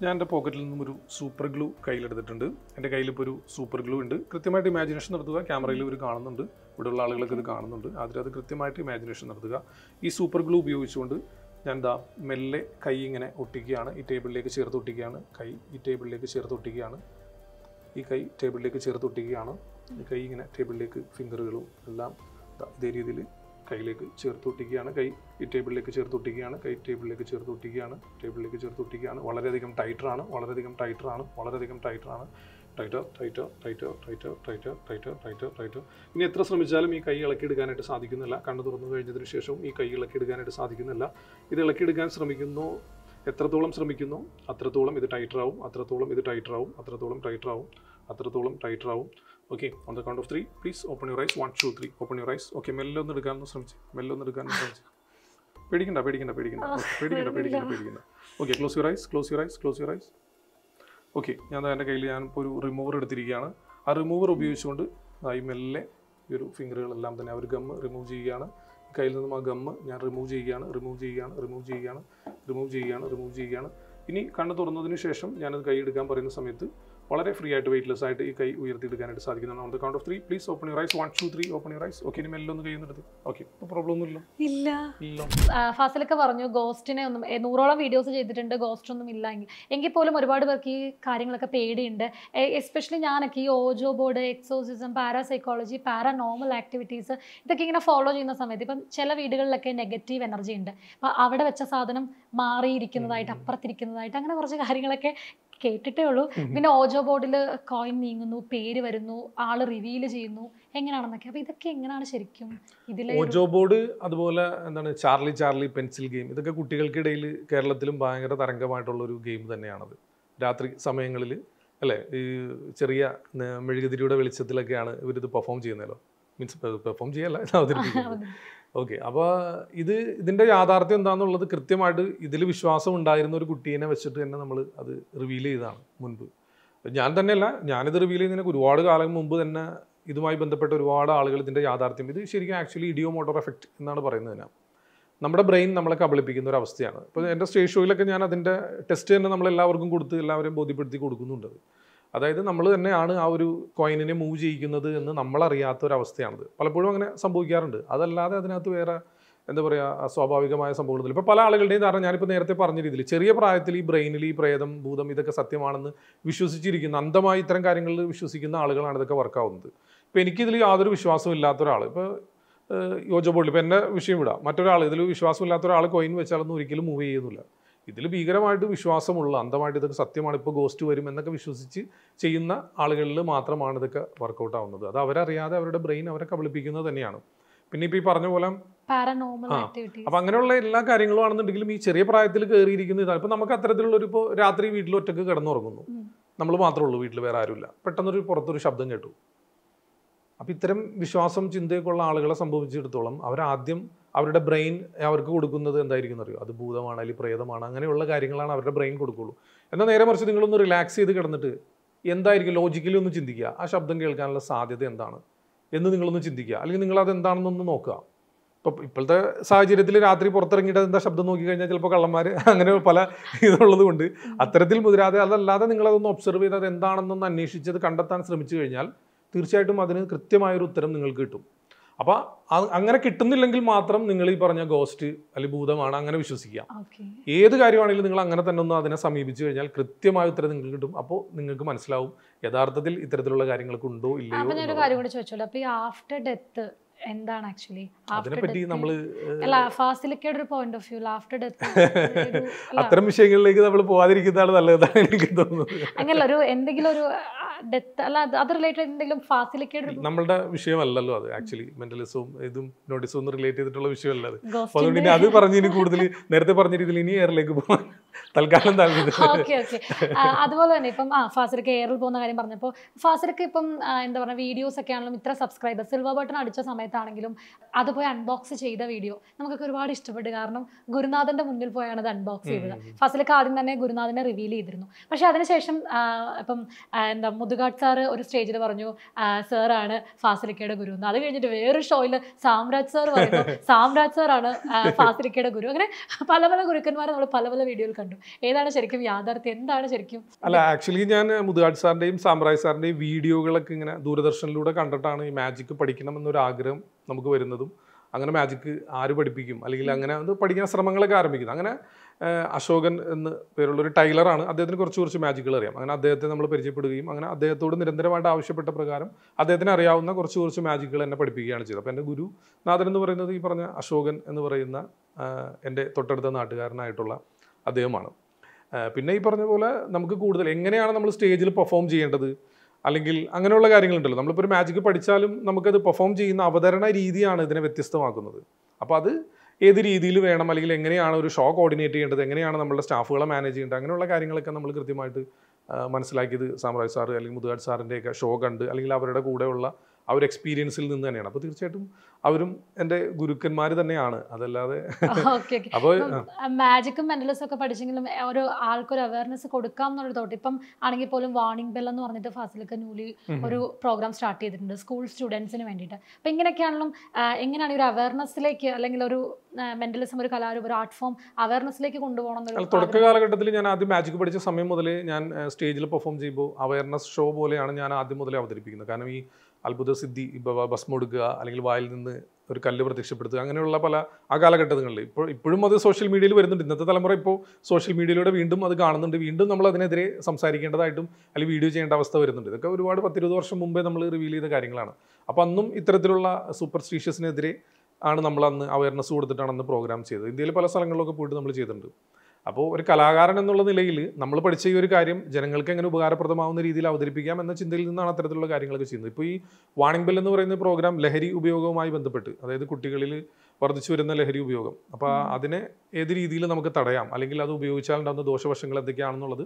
ഞാൻ എൻ്റെ പോക്കറ്റിൽ നിന്നും ഒരു സൂപ്പർ ഗ്ലൂ കയ്യിലെടുത്തിട്ടുണ്ട് എൻ്റെ കയ്യിലിപ്പോൾ ഒരു സൂപ്പർ ഗ്ലൂ ഉണ്ട് കൃത്യമായിട്ട് ഇമാജിനേഷൻ നടത്തുക ക്യാമറയിൽ ഇവർ കാണുന്നുണ്ട് ഇവിടെയുള്ള ആളുകളൊക്കെ ഇത് കാണുന്നുണ്ട് അതിൽ അത് കൃത്യമായിട്ട് ഇമാജിനേഷൻ നടത്തുക ഈ സൂപ്പർ ഗ്ലൂ ഉപയോഗിച്ചുകൊണ്ട് ഞാൻ ദാ മെല്ലെ കൈ ഇങ്ങനെ ഒട്ടിക്കുകയാണ് ഈ ടേബിളിലേക്ക് ചേർത്ത് ഒട്ടിക്കുകയാണ് കൈ ഈ ടേബിളിലേക്ക് ചേർത്ത് ഒട്ടിക്കുകയാണ് ഈ കൈ ടേബിളിലേക്ക് ചേർത്ത് ഒട്ടിക്കുകയാണ് ഈ കൈ ഇങ്ങനെ ടേബിളിലേക്ക് ഫിംഗറുകളും എല്ലാം ഇതേ രീതിയിൽ കയ്യിലേക്ക് ചേർത്ത് ഒട്ടിക്കുകയാണ് കൈ ഈ ടേബിളിലേക്ക് ചേർത്ത് ഒട്ടിക്കുകയാണ് കൈ ടേബിളിലേക്ക് ചേർത്ത് ഒട്ടിക്കുകയാണ് ടേബിളിലേക്ക് ചേർത്ത് ഒട്ടിക്കുകയാണ് വളരെയധികം ടൈറ്ററാണ് വളരെയധികം ടൈറ്ററാണ് വളരെയധികം ടൈറ്ററാണ് ടൈറ്റോ ടൈറ്റോ ടൈറ്റോ ടൈറ്റോ ടൈറ്റോ ടൈറ്റോ ടൈറ്റോ ടൈറ്റോ ഇനി എത്ര ശ്രമിച്ചാലും ഈ കൈ ഇളക്കിയെടുക്കാനായിട്ട് സാധിക്കുന്നില്ല കണ്ണു തുറന്നു കഴിഞ്ഞതിന് ശേഷവും ഈ കൈ ഇളക്കിയെടുക്കാനായിട്ട് സാധിക്കുന്നില്ല ഇത് ഇളക്കിയെടുക്കാൻ ശ്രമിക്കുന്നു എത്രത്തോളം ശ്രമിക്കുന്നു അത്രത്തോളം ഇത് ടൈറ്ററാവും അത്രത്തോളം ഇത് ടൈറ്ററാവും അത്രത്തോളം ടൈറ്ററാവും അത്രത്തോളം ടൈറ്ററാവും okay on the count of three please open your eyes one two three open your eyes okay മെല്ലെ ഒന്ന് എടുക്കാനൊന്ന് ശ്രമിച്ച് മെല്ലെ ഒന്ന് എടുക്കാൻ ശ്രമിച്ച് പേടിക്കണ്ട പേടിക്കണ്ട പേടിക്കണ്ട പേടിക്കണ്ട പേടിക്കണ്ട പേടിക്കണ്ട പേടിക്കണ്ട okay close your eyes close your eyes close your eyes okay ഞാൻ എൻ്റെ കയ്യിൽ ഞാൻ ഇപ്പോൾ ഒരു റിമൂവർ എടുത്തിരിക്കുകയാണ് ആ റിമൂവർ ഉപയോഗിച്ചുകൊണ്ട് ഈ മെല്ലെ ഈ ഒരു ഫിംഗറുകളെല്ലാം തന്നെ അവർ ഗമ്മ് റിമൂവ് ചെയ്യുകയാണ് കയ്യിൽ നിന്നും ആ ഗമ്മ് ഞാൻ റിമൂവ് ചെയ്യുകയാണ് റിമൂവ് ചെയ്യുകയാണ് റിമൂവ് ചെയ്യുകയാണ് റിമൂവ് ചെയ്യുകയാണ് റിമൂവ് ചെയ്യുകയാണ് ഇനി കണ്ണ് തുറന്നതിന് ശേഷം ഞാനത് കൈ എടുക്കാൻ പറയുന്ന സമയത്ത് വളരെ ഫ്രീ ആയിട്ട് വെയിറ്റ്ലെസ് ആയിട്ട് ഈ കൈ ഉയർത്തിയെടുക്കാനായിട്ട് സാധിക്കുന്നതാണ് on the count of three please open your eyes one two three open your eyes okay ഇനി കഴിയുന്നുണ്ട് ഓക്കെ പ്രോബ്ലം ഒന്നും ഇല്ല ഇല്ല
ഫാസിലൊക്കെ പറഞ്ഞു ഗോസ്റ്റിനെ ഒന്നും നൂറോളം വീഡിയോസ് ചെയ്തിട്ടുണ്ട് ഗോസ്റ്റ് ഒന്നും ഇല്ല എങ്കിൽ പോലും ഒരുപാട് പേർക്ക് ഈ കാര്യങ്ങളൊക്കെ പേടിയുണ്ട് എസ്പെഷ്യലി ഞാനൊക്കെ ഈ ouija board exorcism parapsychology paranormal activities ഇതൊക്കെ ഇങ്ങനെ ഫോളോ ചെയ്യുന്ന സമയത്ത് ഇപ്പം ചില വീടുകളിലൊക്കെ നെഗറ്റീവ് എനർജി ഉണ്ട് അപ്പം അവിടെ വെച്ച സാധനം മാറിയിരിക്കുന്നതായിട്ട് അപ്പുറത്തിരിക്കുന്നതായിട്ട് അങ്ങനെ കുറച്ച് കാര്യങ്ങളൊക്കെ കേട്ടിട്ടേ ഉള്ളൂ പിന്നെ ഓജോ ബോർഡിൽ കോയിൻ നീങ്ങുന്നു പേര് വരുന്നു ആള് റിവീൽ ചെയ്യുന്നു എങ്ങനെയാണെന്നൊക്കെ അപ്പൊ ഇതൊക്കെ എങ്ങനെയാണ് ശരിക്കും ഇതിൽ ഓജോ
ബോർഡ് അതുപോലെ എന്താണ് ചാർലി ചാർലി പെൻസിൽ ഗെയിം ഇതൊക്കെ കുട്ടികൾക്കിടയിൽ കേരളത്തിലും ഭയങ്കര തരംഗമായിട്ടുള്ള ഒരു ഗെയിം തന്നെയാണത് രാത്രി സമയങ്ങളിൽ അല്ലേ ഈ ചെറിയ മെഴുകുതിരിയുടെ വെളിച്ചത്തിലൊക്കെയാണ് ഇവരിത് പെർഫോം ചെയ്യുന്നല്ലോ മീൻസ് പെർഫോം ചെയ്യല്ല അവതരിപ്പിക്കുന്നത് ഓക്കെ അപ്പോൾ ഇത് ഇതിൻ്റെ യാഥാർത്ഥ്യം എന്താണെന്നുള്ളത് കൃത്യമായിട്ട് ഇതിൽ വിശ്വാസം ഉണ്ടായിരുന്ന ഒരു കുട്ടീനെ വെച്ചിട്ട് തന്നെ നമ്മൾ അത് റിവീൽ ചെയ്താണ് മുൻപ് ഞാൻ തന്നെയല്ല ഞാനിത് റിവീൽ ചെയ്യുന്നതിനൊക്കെ ഒരുപാട് കാലം മുമ്പ് തന്നെ ഇതുമായി ബന്ധപ്പെട്ട ഒരുപാട് ആളുകൾ ഇതിൻ്റെ യാഥാർത്ഥ്യം ഇത് ശരിക്കും ആക്ച്വലി ഇഡിയോ മോട്ടോർ എഫക്റ്റ് എന്നാണ് പറയുന്നതിന് നമ്മുടെ ബ്രെയിൻ നമ്മളെ കബളിപ്പിക്കുന്ന ഒരു അവസ്ഥയാണ് ഇപ്പോൾ എൻ്റെ സ്റ്റേജ് ഷോയിലൊക്കെ ഞാൻ അതിൻ്റെ ടെസ്റ്റ് തന്നെ നമ്മളെല്ലാവർക്കും കൊടുത്ത് എല്ലാവരെയും ബോധ്യപ്പെടുത്തി കൊടുക്കുന്നുണ്ട് അതായത് നമ്മൾ തന്നെയാണ് ആ ഒരു കോയിനിനെ മൂവ് ചെയ്യിക്കുന്നത് എന്ന് നമ്മളറിയാത്ത ഒരു പലപ്പോഴും അങ്ങനെ സംഭവിക്കാറുണ്ട് അതല്ലാതെ അതിനകത്ത് വേറെ എന്താ പറയുക സ്വാഭാവികമായ സംഭവങ്ങളിൽ ഇപ്പോൾ പല ആളുകളുടെയും കാരണം ഞാനിപ്പോൾ നേരത്തെ പറഞ്ഞ രീതിയിൽ ചെറിയ പ്രായത്തിൽ ഈ ബ്രെയിനിൽ ഈ പ്രേതം ഭൂതം ഇതൊക്കെ സത്യമാണെന്ന് വിശ്വസിച്ചിരിക്കുന്ന അന്ധമായി ഇത്തരം കാര്യങ്ങളിൽ വിശ്വസിക്കുന്ന ആളുകളാണ് ഇതൊക്കെ വർക്കാവുന്നത് ഇപ്പോൾ എനിക്കിതിൽ യാതൊരു വിശ്വാസവും ഇല്ലാത്ത ഒരാൾ ഇപ്പോൾ യോജബോളിൽ ഇപ്പോൾ എൻ്റെ വിഷയം വിടാം മറ്റൊരാൾ ഇതിൽ വിശ്വാസമില്ലാത്ത ഒരാൾ കോയിൻ വെച്ചാലൊന്നും ഒരിക്കലും മൂവ് ചെയ്യുന്നില്ല ഇതിൽ ഭീകരമായിട്ട് വിശ്വാസമുള്ള അന്ധമായിട്ട് ഇതൊക്കെ സത്യമാണ് ഇപ്പോൾ ഗോസ്റ്റ് വരും എന്നൊക്കെ വിശ്വസിച്ച് ചെയ്യുന്ന ആളുകളിൽ മാത്രമാണ് ഇതൊക്കെ വർക്കൗട്ട് ആവുന്നത് അത് അവരറിയാതെ അവരുടെ ബ്രെയിൻ അവരെ കബളിപ്പിക്കുന്നത് തന്നെയാണ് പിന്നെ ഇപ്പോൾ ഈ പറഞ്ഞ പോലെ
അപ്പം അങ്ങനെയുള്ള എല്ലാ
കാര്യങ്ങളും ആണെന്നുണ്ടെങ്കിലും ഈ ചെറിയ പ്രായത്തിൽ കയറിയിരിക്കുന്ന ഇതാണ് ഇപ്പൊ നമുക്ക് അത്തരത്തിലുള്ളൊരു ഇപ്പോൾ രാത്രി വീട്ടിൽ ഒറ്റക്ക് കിടന്നുറങ്ങുന്നു നമ്മൾ മാത്രമേ ഉള്ളൂ വീട്ടിൽ വേറെ ആരുമില്ല പെട്ടെന്നൊരു പുറത്തൊരു ശബ്ദം കേട്ടു അപ്പോൾ ഇത്തരം വിശ്വാസം ചിന്തയൊക്കെയുള്ള ആളുകളെ സംഭവിച്ചിടത്തോളം അവരാദ്യം അവരുടെ ബ്രെയിൻ അവർക്ക് കൊടുക്കുന്നത് എന്തായിരിക്കും അറിയോ അത് ഭൂതമാണ് അല്ലെങ്കിൽ പ്രേതമാണ് അങ്ങനെയുള്ള കാര്യങ്ങളാണ് അവരുടെ ബ്രെയിൻ കൊടുക്കുള്ളൂ എന്നാൽ നേരെ മറിച്ച് നിങ്ങളൊന്ന് റിലാക്സ് ചെയ്ത് കിടന്നിട്ട് എന്തായിരിക്കും ലോജിക്കലി ഒന്ന് ചിന്തിക്കുക ആ ശബ്ദം കേൾക്കാനുള്ള സാധ്യത എന്താണ് എന്ന് നിങ്ങളൊന്ന് ചിന്തിക്കുക അല്ലെങ്കിൽ നിങ്ങൾ അത് എന്താണെന്നൊന്ന് നോക്കുക ഇപ്പം ഇപ്പോഴത്തെ സാഹചര്യത്തിൽ രാത്രി പുറത്തിറങ്ങിയിട്ട് എന്താ ശബ്ദം നോക്കി കഴിഞ്ഞാൽ ചിലപ്പോൾ കള്ളന്മാർ അങ്ങനെ പല ഇതുള്ളത് കൊണ്ട് അത്തരത്തിൽ മുതിരാതെ അതല്ലാതെ നിങ്ങളതൊന്ന് ഒബ്സർവ് ചെയ്ത് അത് എന്താണെന്നൊന്ന് അന്വേഷിച്ചത് കണ്ടെത്താൻ ശ്രമിച്ചു കഴിഞ്ഞാൽ തീർച്ചയായിട്ടും അതിന് കൃത്യമായൊരു ഉത്തരം നിങ്ങൾക്ക് കിട്ടും അപ്പോൾ അങ്ങനെ കിട്ടുന്നില്ലെങ്കിൽ മാത്രം നിങ്ങൾ ഈ പറഞ്ഞ ഗോസ്റ്റ് അല്ലെങ്കിൽ ഭൂതമാണ് അങ്ങനെ വിശ്വസിക്കാം ഏത് കാര്യമാണെങ്കിലും നിങ്ങൾ അങ്ങനെ തന്നെ ഒന്ന് അതിനെ സമീപിച്ചു കഴിഞ്ഞാൽ കൃത്യമായ ഉത്തരം നിങ്ങൾക്ക് കിട്ടും അപ്പോൾ നിങ്ങൾക്ക് മനസ്സിലാവും യഥാർത്ഥത്തിൽ ഇത്തരത്തിലുള്ള കാര്യങ്ങൾക്ക് ഉണ്ടോ ഇല്ലയോ ഒരു
കാര്യം കൂടി ചോദിച്ചോളൂ അപ്പോൾ ഈ ആഫ്റ്റർ ഡെത്ത് എന്താണ് ആക്ച്വലി അതിനെപ്പറ്റി നമ്മൾ അല്ല ഒരു point of view after death അത്തരം
വിഷയങ്ങളിലേക്ക് നമ്മൾ പോവാതിരിക്കുന്നതാണ് നല്ലതാണ് എനിക്ക്
തോന്നുന്നത് അങ്ങനെ ഒരു എന്തെങ്കിലും ഒരു ഡെത്ത് അല്ല അത് റിലേറ്റഡ് എന്തെങ്കിലും ഫാസിലിക്കേറ്റഡ്
നമ്മളുടെ വിഷയമല്ലല്ലോ അത് ആക്ച്വലി മെന്റലിസവും ഇതും നോട്ടീസും ഒന്നും റിലേറ്റ് ചെയ്തിട്ടുള്ള വിഷയമല്ല അത് അതുകൊണ്ട് അത് പറഞ്ഞതിന് ഇനി കൂടുതൽ നേരത്തെ പറഞ്ഞ രീതിയിൽ ഇനി എയറിലേക്ക് പോകാൻ തൽക്കാലം
അതുപോലെ തന്നെ ഇപ്പം ആ ഫാസിലേക്ക് എയറിൽ പോകുന്ന കാര്യം പറഞ്ഞപ്പോൾ ഫാസിലൊക്കെ ഇപ്പം എന്താ പറയുക വീഡിയോസ് ഒക്കെ ആണെങ്കിലും ഇത്ര സബ്സ്ക്രൈബർ സിൽവർ ബട്ടൺ അടിച്ച സമയത്താണെങ്കിലും അത് പോയി അൺബോക്സ് ചെയ്ത വീഡിയോ നമുക്കൊക്കെ ഒരുപാട് ഇഷ്ടപ്പെട്ടു കാരണം ഗുരുനാഥന്റെ മുന്നിൽ പോയാണ് അത് അൺബോക്സ് ചെയ്തത് ഫാസിലൊക്കെ ആദ്യം തന്നെ ഗുരുനാഥനെ റിവീൽ ചെയ്തിരുന്നു പക്ഷെ അതിനുശേഷം ഇപ്പം എന്താ മുതുകാട്ട് സാറ് ഒരു സ്റ്റേജിൽ പറഞ്ഞു സാറാണ് ഫാസിലിക്കയുടെ ഗുരു എന്ന് അത് കഴിഞ്ഞിട്ട് വേറൊരു ഷോയിൽ സാമ്രാജ് സാർ പറയുന്നു സാമ്രാജ് സാറാണ് ഫാസിലിക്കയുടെ ഗുരു അങ്ങനെ പല പല ഗുരുക്കന്മാരെ നമ്മൾ പല പല വീഡിയോയിൽ കണ്ടു ഏതാണ് ശരിക്കും യാഥാർത്ഥ്യം എന്താണ്
ശരിക്കും അല്ല ആക്ച്വലി ഞാൻ മുതുകാട്ട് സാറിൻ്റെയും സാമ്രാജ് സാറിൻ്റെയും വീഡിയോകളൊക്കെ ഇങ്ങനെ ദൂരദർശനിലൂടെ കണ്ടിട്ടാണ് ഈ മാജിക്ക് പഠിക്കണം എന്നൊരു ആഗ്രഹം നമുക്ക് വരുന്നതും അങ്ങനെ മാജിക്ക് ആര് പഠിപ്പിക്കും അല്ലെങ്കിൽ അങ്ങനെ അത് പഠിക്കാൻ ശ്രമങ്ങളൊക്കെ ആരംഭിക്കുന്നത് അങ്ങനെ അശോകൻ എന്ന് പേരുള്ള ഒരു ടൈലറാണ് അദ്ദേഹത്തിന് കുറച്ച് കുറച്ച് മാജിക്കുകൾ അറിയാം അങ്ങനെ അദ്ദേഹത്തെ നമ്മൾ പരിചയപ്പെടുകയും അങ്ങനെ അദ്ദേഹത്തോട് നിരന്തരമായിട്ട് ആവശ്യപ്പെട്ട പ്രകാരം അദ്ദേഹത്തിന് അറിയാവുന്ന കുറച്ച് കുറച്ച് മാജിക്കുകൾ എന്നെ പഠിപ്പിക്കുകയാണ് ചെയ്തത് അപ്പോൾ എൻ്റെ ഗുരു നാഥൻ എന്ന് പറയുന്നത് ഈ പറഞ്ഞ അശോകൻ എന്ന് പറയുന്ന എൻ്റെ തൊട്ടടുത്ത നാട്ടുകാരനായിട്ടുള്ള അദ്ദേഹമാണ് പിന്നെ ഈ പറഞ്ഞ പോലെ നമുക്ക് കൂടുതൽ എങ്ങനെയാണ് നമ്മൾ സ്റ്റേജിൽ പെർഫോം ചെയ്യേണ്ടത് അല്ലെങ്കിൽ അങ്ങനെയുള്ള കാര്യങ്ങളുണ്ടല്ലോ നമ്മളിപ്പോൾ ഒരു മാജിക് പഠിച്ചാലും നമുക്കത് പെർഫോം ചെയ്യുന്ന അവതരണ രീതിയാണ് ഇതിനെ വ്യത്യസ്തമാക്കുന്നത് അപ്പോൾ അത് ഏത് രീതിയിൽ വേണം അല്ലെങ്കിൽ എങ്ങനെയാണ് ഒരു ഷോ കോർഡിനേറ്റ് ചെയ്യേണ്ടത് എങ്ങനെയാണ് നമ്മുടെ സ്റ്റാഫുകളെ മാനേജ് ചെയ്യേണ്ടത് അങ്ങനെയുള്ള കാര്യങ്ങളൊക്കെ നമ്മൾ കൃത്യമായിട്ട് മനസ്സിലാക്കിയത് സാമ്രാജ് സാറ് അല്ലെങ്കിൽ മുതുകാട് സാറിൻ്റെയൊക്കെ ഷോ കണ്ട് അല്ലെങ്കിൽ അവരുടെ കൂടെയുള്ള ആ ഒരു എക്സ്പീരിയൻസിൽ നിന്ന് തന്നെയാണ് അപ്പോൾ തീർച്ചയായിട്ടും അവരും എൻ്റെ ഗുരുക്കന്മാർ തന്നെയാണ് അതല്ലാതെ
അപ്പോൾ മാജിക്കും മെന്റലിസം ഒക്കെ പഠിച്ചെങ്കിലും ഒരു ആൾക്കൊരു അവയർനെസ് കൊടുക്കാം തോട്ട് ഇപ്പം ആണെങ്കിൽ പോലും വാർണിംഗ് ബെൽ എന്ന് പറഞ്ഞിട്ട് ഫാസിലൊക്കെ ന്യൂലി ഒരു പ്രോഗ്രാം സ്റ്റാർട്ട് ചെയ്തിട്ടുണ്ട് സ്കൂൾ സ്റ്റുഡൻസിന് വേണ്ടിയിട്ട് അപ്പം ഇങ്ങനെയൊക്കെയാണെങ്കിലും എങ്ങനെയാണ് ഒരു അവയർനെസ്സിലേക്ക് അല്ലെങ്കിൽ ഒരു മെന്റലിസം ഒരു കലാരൂപം ഒരു ആർട്ട് ഫോം അവയർനെസ്സിലേക്ക് കൊണ്ടുപോകണം തുടക്ക
കാലഘട്ടത്തിൽ ഞാൻ ആദ്യം മാജിക് പഠിച്ച സമയം മുതൽ ഞാൻ സ്റ്റേജിൽ പെർഫോം ചെയ്യുമ്പോൾ അവയർനെസ് ഷോ പോലെയാണ് ഞാൻ ആദ്യം മുതലേ അവതരിപ്പിക്കുന്നത് കാരണം ഈ അത്ഭുതസിദ്ധി എടുക്കുക അല്ലെങ്കിൽ വായിൽ നിന്ന് ഒരു കല്ല് പ്രത്യക്ഷപ്പെടുത്തുക അങ്ങനെയുള്ള പല ആ കാലഘട്ടങ്ങളിൽ ഇപ്പോൾ ഇപ്പോഴും അത് സോഷ്യൽ മീഡിയയിൽ വരുന്നുണ്ട് ഇന്നത്തെ തലമുറ ഇപ്പോൾ സോഷ്യൽ മീഡിയയിലൂടെ വീണ്ടും അത് കാണുന്നുണ്ട് വീണ്ടും നമ്മൾ അതിനെതിരെ സംസാരിക്കേണ്ടതായിട്ടും അല്ലെങ്കിൽ വീഡിയോ ചെയ്യേണ്ട അവസ്ഥ വരുന്നുണ്ട് ഇതൊക്കെ ഒരുപാട് പത്തിരുപത് വർഷം മുമ്പേ നമ്മൾ റിവീൽ ചെയ്ത കാര്യങ്ങളാണ് അപ്പോൾ അന്നും ഇത്തരത്തിലുള്ള സ്റ്റീഷ്യസിനെതിരെ ആണ് നമ്മൾ അന്ന് അവയർനെസ് കൊടുത്തിട്ടാണ് അന്ന് പ്രോഗ്രാം ചെയ്തത് ഇന്ത്യയിൽ പല സ്ഥലങ്ങളിലൊക്കെ പോയിട്ട് നമ്മൾ ചെയ്തിട്ടുണ്ട് അപ്പോൾ ഒരു കലാകാരൻ എന്നുള്ള നിലയിൽ നമ്മൾ പഠിച്ച ഈ ഒരു കാര്യം ജനങ്ങൾക്ക് എങ്ങനെ ഉപകാരപ്രദമാവുന്ന രീതിയിൽ അവതരിപ്പിക്കാം എന്ന ചിന്തയിൽ നിന്നാണ് അത്തരത്തിലുള്ള കാര്യങ്ങളൊക്കെ ചെയ്യുന്നത് ഇപ്പോൾ ഈ വാണിംഗ് ബെൽ എന്ന് പറയുന്ന പ്രോഗ്രാം ലഹരി ഉപയോഗവുമായി ബന്ധപ്പെട്ട് അതായത് കുട്ടികളിൽ വർദ്ധിച്ചു വരുന്ന ലഹരി ഉപയോഗം അപ്പോൾ അതിനെ ഏത് രീതിയിൽ നമുക്ക് തടയാം അല്ലെങ്കിൽ അത് ഉപയോഗിച്ചാൽ ഉണ്ടാകുന്ന ദോഷവശങ്ങൾ എന്തൊക്കെയാണെന്നുള്ളത്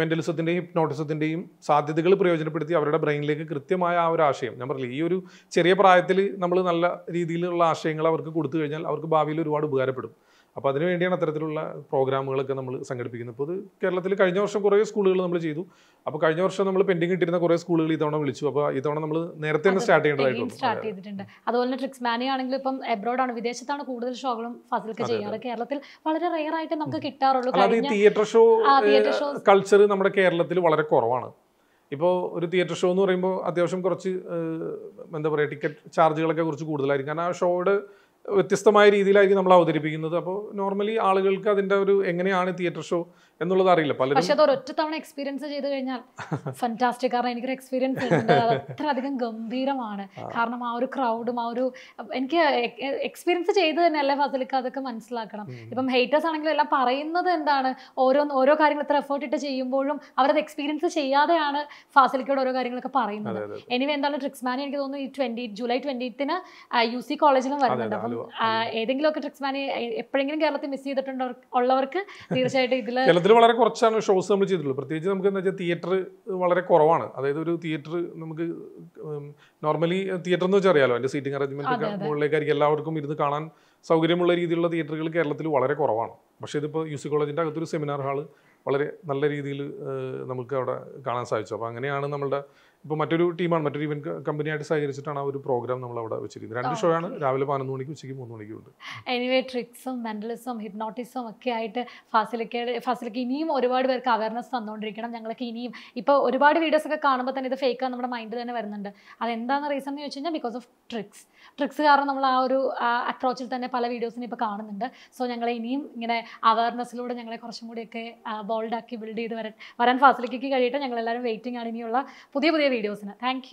മെൻ്റലിസത്തിൻ്റെയും ഹിപ്നോട്ടിസത്തിൻ്റെയും സാധ്യതകൾ പ്രയോജനപ്പെടുത്തി അവരുടെ ബ്രെയിനിലേക്ക് കൃത്യമായ ആ ഒരു ആശയം ഞാൻ പറഞ്ഞില്ല ഈ ഒരു ചെറിയ പ്രായത്തിൽ നമ്മൾ നല്ല രീതിയിലുള്ള ആശയങ്ങൾ അവർക്ക് കൊടുത്തു കഴിഞ്ഞാൽ അവർക്ക് ഭാവിയിൽ ഒരുപാട് ഉപകാരപ്പെടും അപ്പോൾ അതിനുവേണ്ടിയാണ് അത്തരത്തിലുള്ള പ്രോഗ്രാമുകളൊക്കെ നമ്മൾ സംഘടിപ്പിക്കുന്നത് ഇപ്പോൾ ഇത് കേരളത്തിൽ കഴിഞ്ഞ വർഷം കുറേ സ്കൂളുകൾ നമ്മൾ ചെയ്തു അപ്പോൾ കഴിഞ്ഞ വർഷം നമ്മൾ പെൻഡിങ് കിട്ടിയിരുന്ന കുറേ സ്കൂളുകൾ ഇത്തവണ വിളിച്ചു അപ്പോൾ ഇത്തവണ നമ്മൾ നേരത്തെ തന്നെ സ്റ്റാർട്ട് ചെയ്യേണ്ടതായിട്ടുണ്ട്
ചെയ്തിട്ടുണ്ട് അതുപോലെ തന്നെ ട്രിക്സ് മാനി ആണെങ്കിലും ഇപ്പം എബ്രോഡാണ് വിദേശത്താണ് കൂടുതൽ ഷോകളും ഫസിലൊക്കെ ചെയ്യാറ് കേരളത്തിൽ വളരെ റെയർ ആയിട്ട് നമുക്ക് കിട്ടാറുള്ളൂ തിയേറ്റർ
ഷോ കൾച്ചർ നമ്മുടെ കേരളത്തിൽ വളരെ കുറവാണ് ഇപ്പോൾ ഒരു തിയേറ്റർ ഷോ എന്ന് പറയുമ്പോൾ അത്യാവശ്യം കുറച്ച് എന്താ പറയുക ടിക്കറ്റ് ചാർജുകളൊക്കെ കുറച്ച് കൂടുതലായിരിക്കും കാരണം ആ ഷോയുടെ വ്യത്യസ്തമായ രീതിയിലായിരിക്കും നമ്മൾ അവതരിപ്പിക്കുന്നത് അപ്പോൾ നോർമലി ആളുകൾക്ക് അതിൻ്റെ ഒരു എങ്ങനെയാണ് തിയേറ്റർ ഷോ എന്നുള്ളത് അറിയില്ല പലരും പക്ഷെ അത് ഒരൊറ്റ
തവണ എക്സ്പീരിയൻസ് ചെയ്ത് കഴിഞ്ഞാൽ ഫന്റാസ്റ്റിക് കാരണം എനിക്കൊരു എക്സ്പീരിയൻസ് ഉണ്ട് അധികം ഗംഭീരമാണ് കാരണം ആ ഒരു ക്രൗഡും ആ ഒരു എനിക്ക് എക്സ്പീരിയൻസ് ചെയ്ത് തന്നെ അല്ലേ ഫസലിക്ക് അതൊക്കെ മനസ്സിലാക്കണം ഇപ്പം ഹേറ്റേഴ്സ് ആണെങ്കിലും എല്ലാം പറയുന്നത് എന്താണ് ഓരോ ഓരോ കാര്യങ്ങൾ ഇത്ര എഫേർട്ട് ഇട്ട് ചെയ്യുമ്പോഴും അവരത് എക്സ്പീരിയൻസ് ചെയ്യാതെയാണ് ഫാസിലിക്കയുടെ ഓരോ കാര്യങ്ങളൊക്കെ പറയുന്നത് എനിവേ എന്താണ് ട്രിക്സ്മാനി എനിക്ക് തോന്നുന്നു ഈ ട്വന്റി ജൂലൈ ട്വന്റിത്തിന് യു സി കോളേജിലും വരുന്നുണ്ട് അപ്പം ഏതെങ്കിലുമൊക്കെ ട്രിക്സ്മാനി എപ്പോഴെങ്കിലും കേരളത്തിൽ മിസ് ചെയ്തിട്ടുണ്ടോ ഉള്ളവർക്ക് തീർച്ചയായിട്ടും ഇതിൽ അതിൽ
വളരെ കുറച്ചാണ് ഷോസ് നമ്മൾ ചെയ്തിട്ടുള്ളത് പ്രത്യേകിച്ച് നമുക്ക് എന്താ വെച്ചാൽ തിയേറ്റർ വളരെ കുറവാണ് അതായത് ഒരു തിയേറ്റർ നമുക്ക് നോർമലി തിയേറ്റർ എന്ന് വെച്ചാൽ അറിയാലോ അതിൻ്റെ സീറ്റിംഗ് അറേഞ്ച്മെൻറ്റ് ഒക്കെ മുകളിലേക്കായിരിക്കും എല്ലാവർക്കും ഇരുന്ന് കാണാൻ സൗകര്യമുള്ള രീതിയിലുള്ള തിയേറ്ററുകൾ കേരളത്തിൽ വളരെ കുറവാണ് പക്ഷേ ഇതിപ്പോൾ യു സി കോളേജിൻ്റെ അകത്തൊരു സെമിനാർ ഹാള് വളരെ നല്ല രീതിയിൽ നമുക്ക് അവിടെ കാണാൻ സാധിച്ചു അപ്പോൾ അങ്ങനെയാണ് നമ്മളുടെ ഇപ്പോൾ മറ്റൊരു ടീമാണ് മറ്റൊരു ഇവന്റ് കമ്പനിയായിട്ട് സഹകരിച്ചിട്ടാണ് ആ ഒരു പ്രോഗ്രാം നമ്മൾ അവിടെ വെച്ചിരിക്കുന്നത് രണ്ട് ഷോ ആണ് രാവിലെ പതിനൊന്ന് മണിക്ക് ഉച്ചയ്ക്ക് മൂന്ന് മണിക്കും ഉണ്ട്
എനിവേ ട്രിക്സും മെന്റലിസം ഹിപ്നോട്ടിസം ഒക്കെ ആയിട്ട് ഫാസിലിക്കയുടെ ഫാസിലിക്ക് ഇനിയും ഒരുപാട് പേർക്ക് അവയർനെസ് തന്നുകൊണ്ടിരിക്കണം ഞങ്ങൾക്ക് ഇനിയും ഇപ്പോൾ ഒരുപാട് വീഡിയോസ് ഒക്കെ കാണുമ്പോൾ തന്നെ ഇത് ആണ് നമ്മുടെ മൈൻഡിൽ തന്നെ വരുന്നുണ്ട് അതെന്താണ് റീസൺ എന്ന് ചോദിച്ചു കഴിഞ്ഞാൽ ബിക്കോസ് ഓഫ് ട്രിക്സ് ട്രിക്സ് കാരണം നമ്മൾ ആ ഒരു അപ്രോച്ചിൽ തന്നെ പല വീഡിയോസിനും ഇപ്പോൾ കാണുന്നുണ്ട് സോ ഞങ്ങളെ ഇനിയും ഇങ്ങനെ അവയർനെസ്സിലൂടെ ഞങ്ങളെ കുറച്ചും കൂടിയൊക്കെ ബോൾഡാക്കി ബിൽഡ് ചെയ്ത് വരാൻ വരാൻ ഫാസിലിക്കയ്ക്ക് കഴിയട്ടെ ഞങ്ങളെല്ലാവരും വെയിറ്റിംഗ് ആണ് ഇനിയുള്ള പുതിയ പുതിയ വീഡിയോസിന് താങ്ക്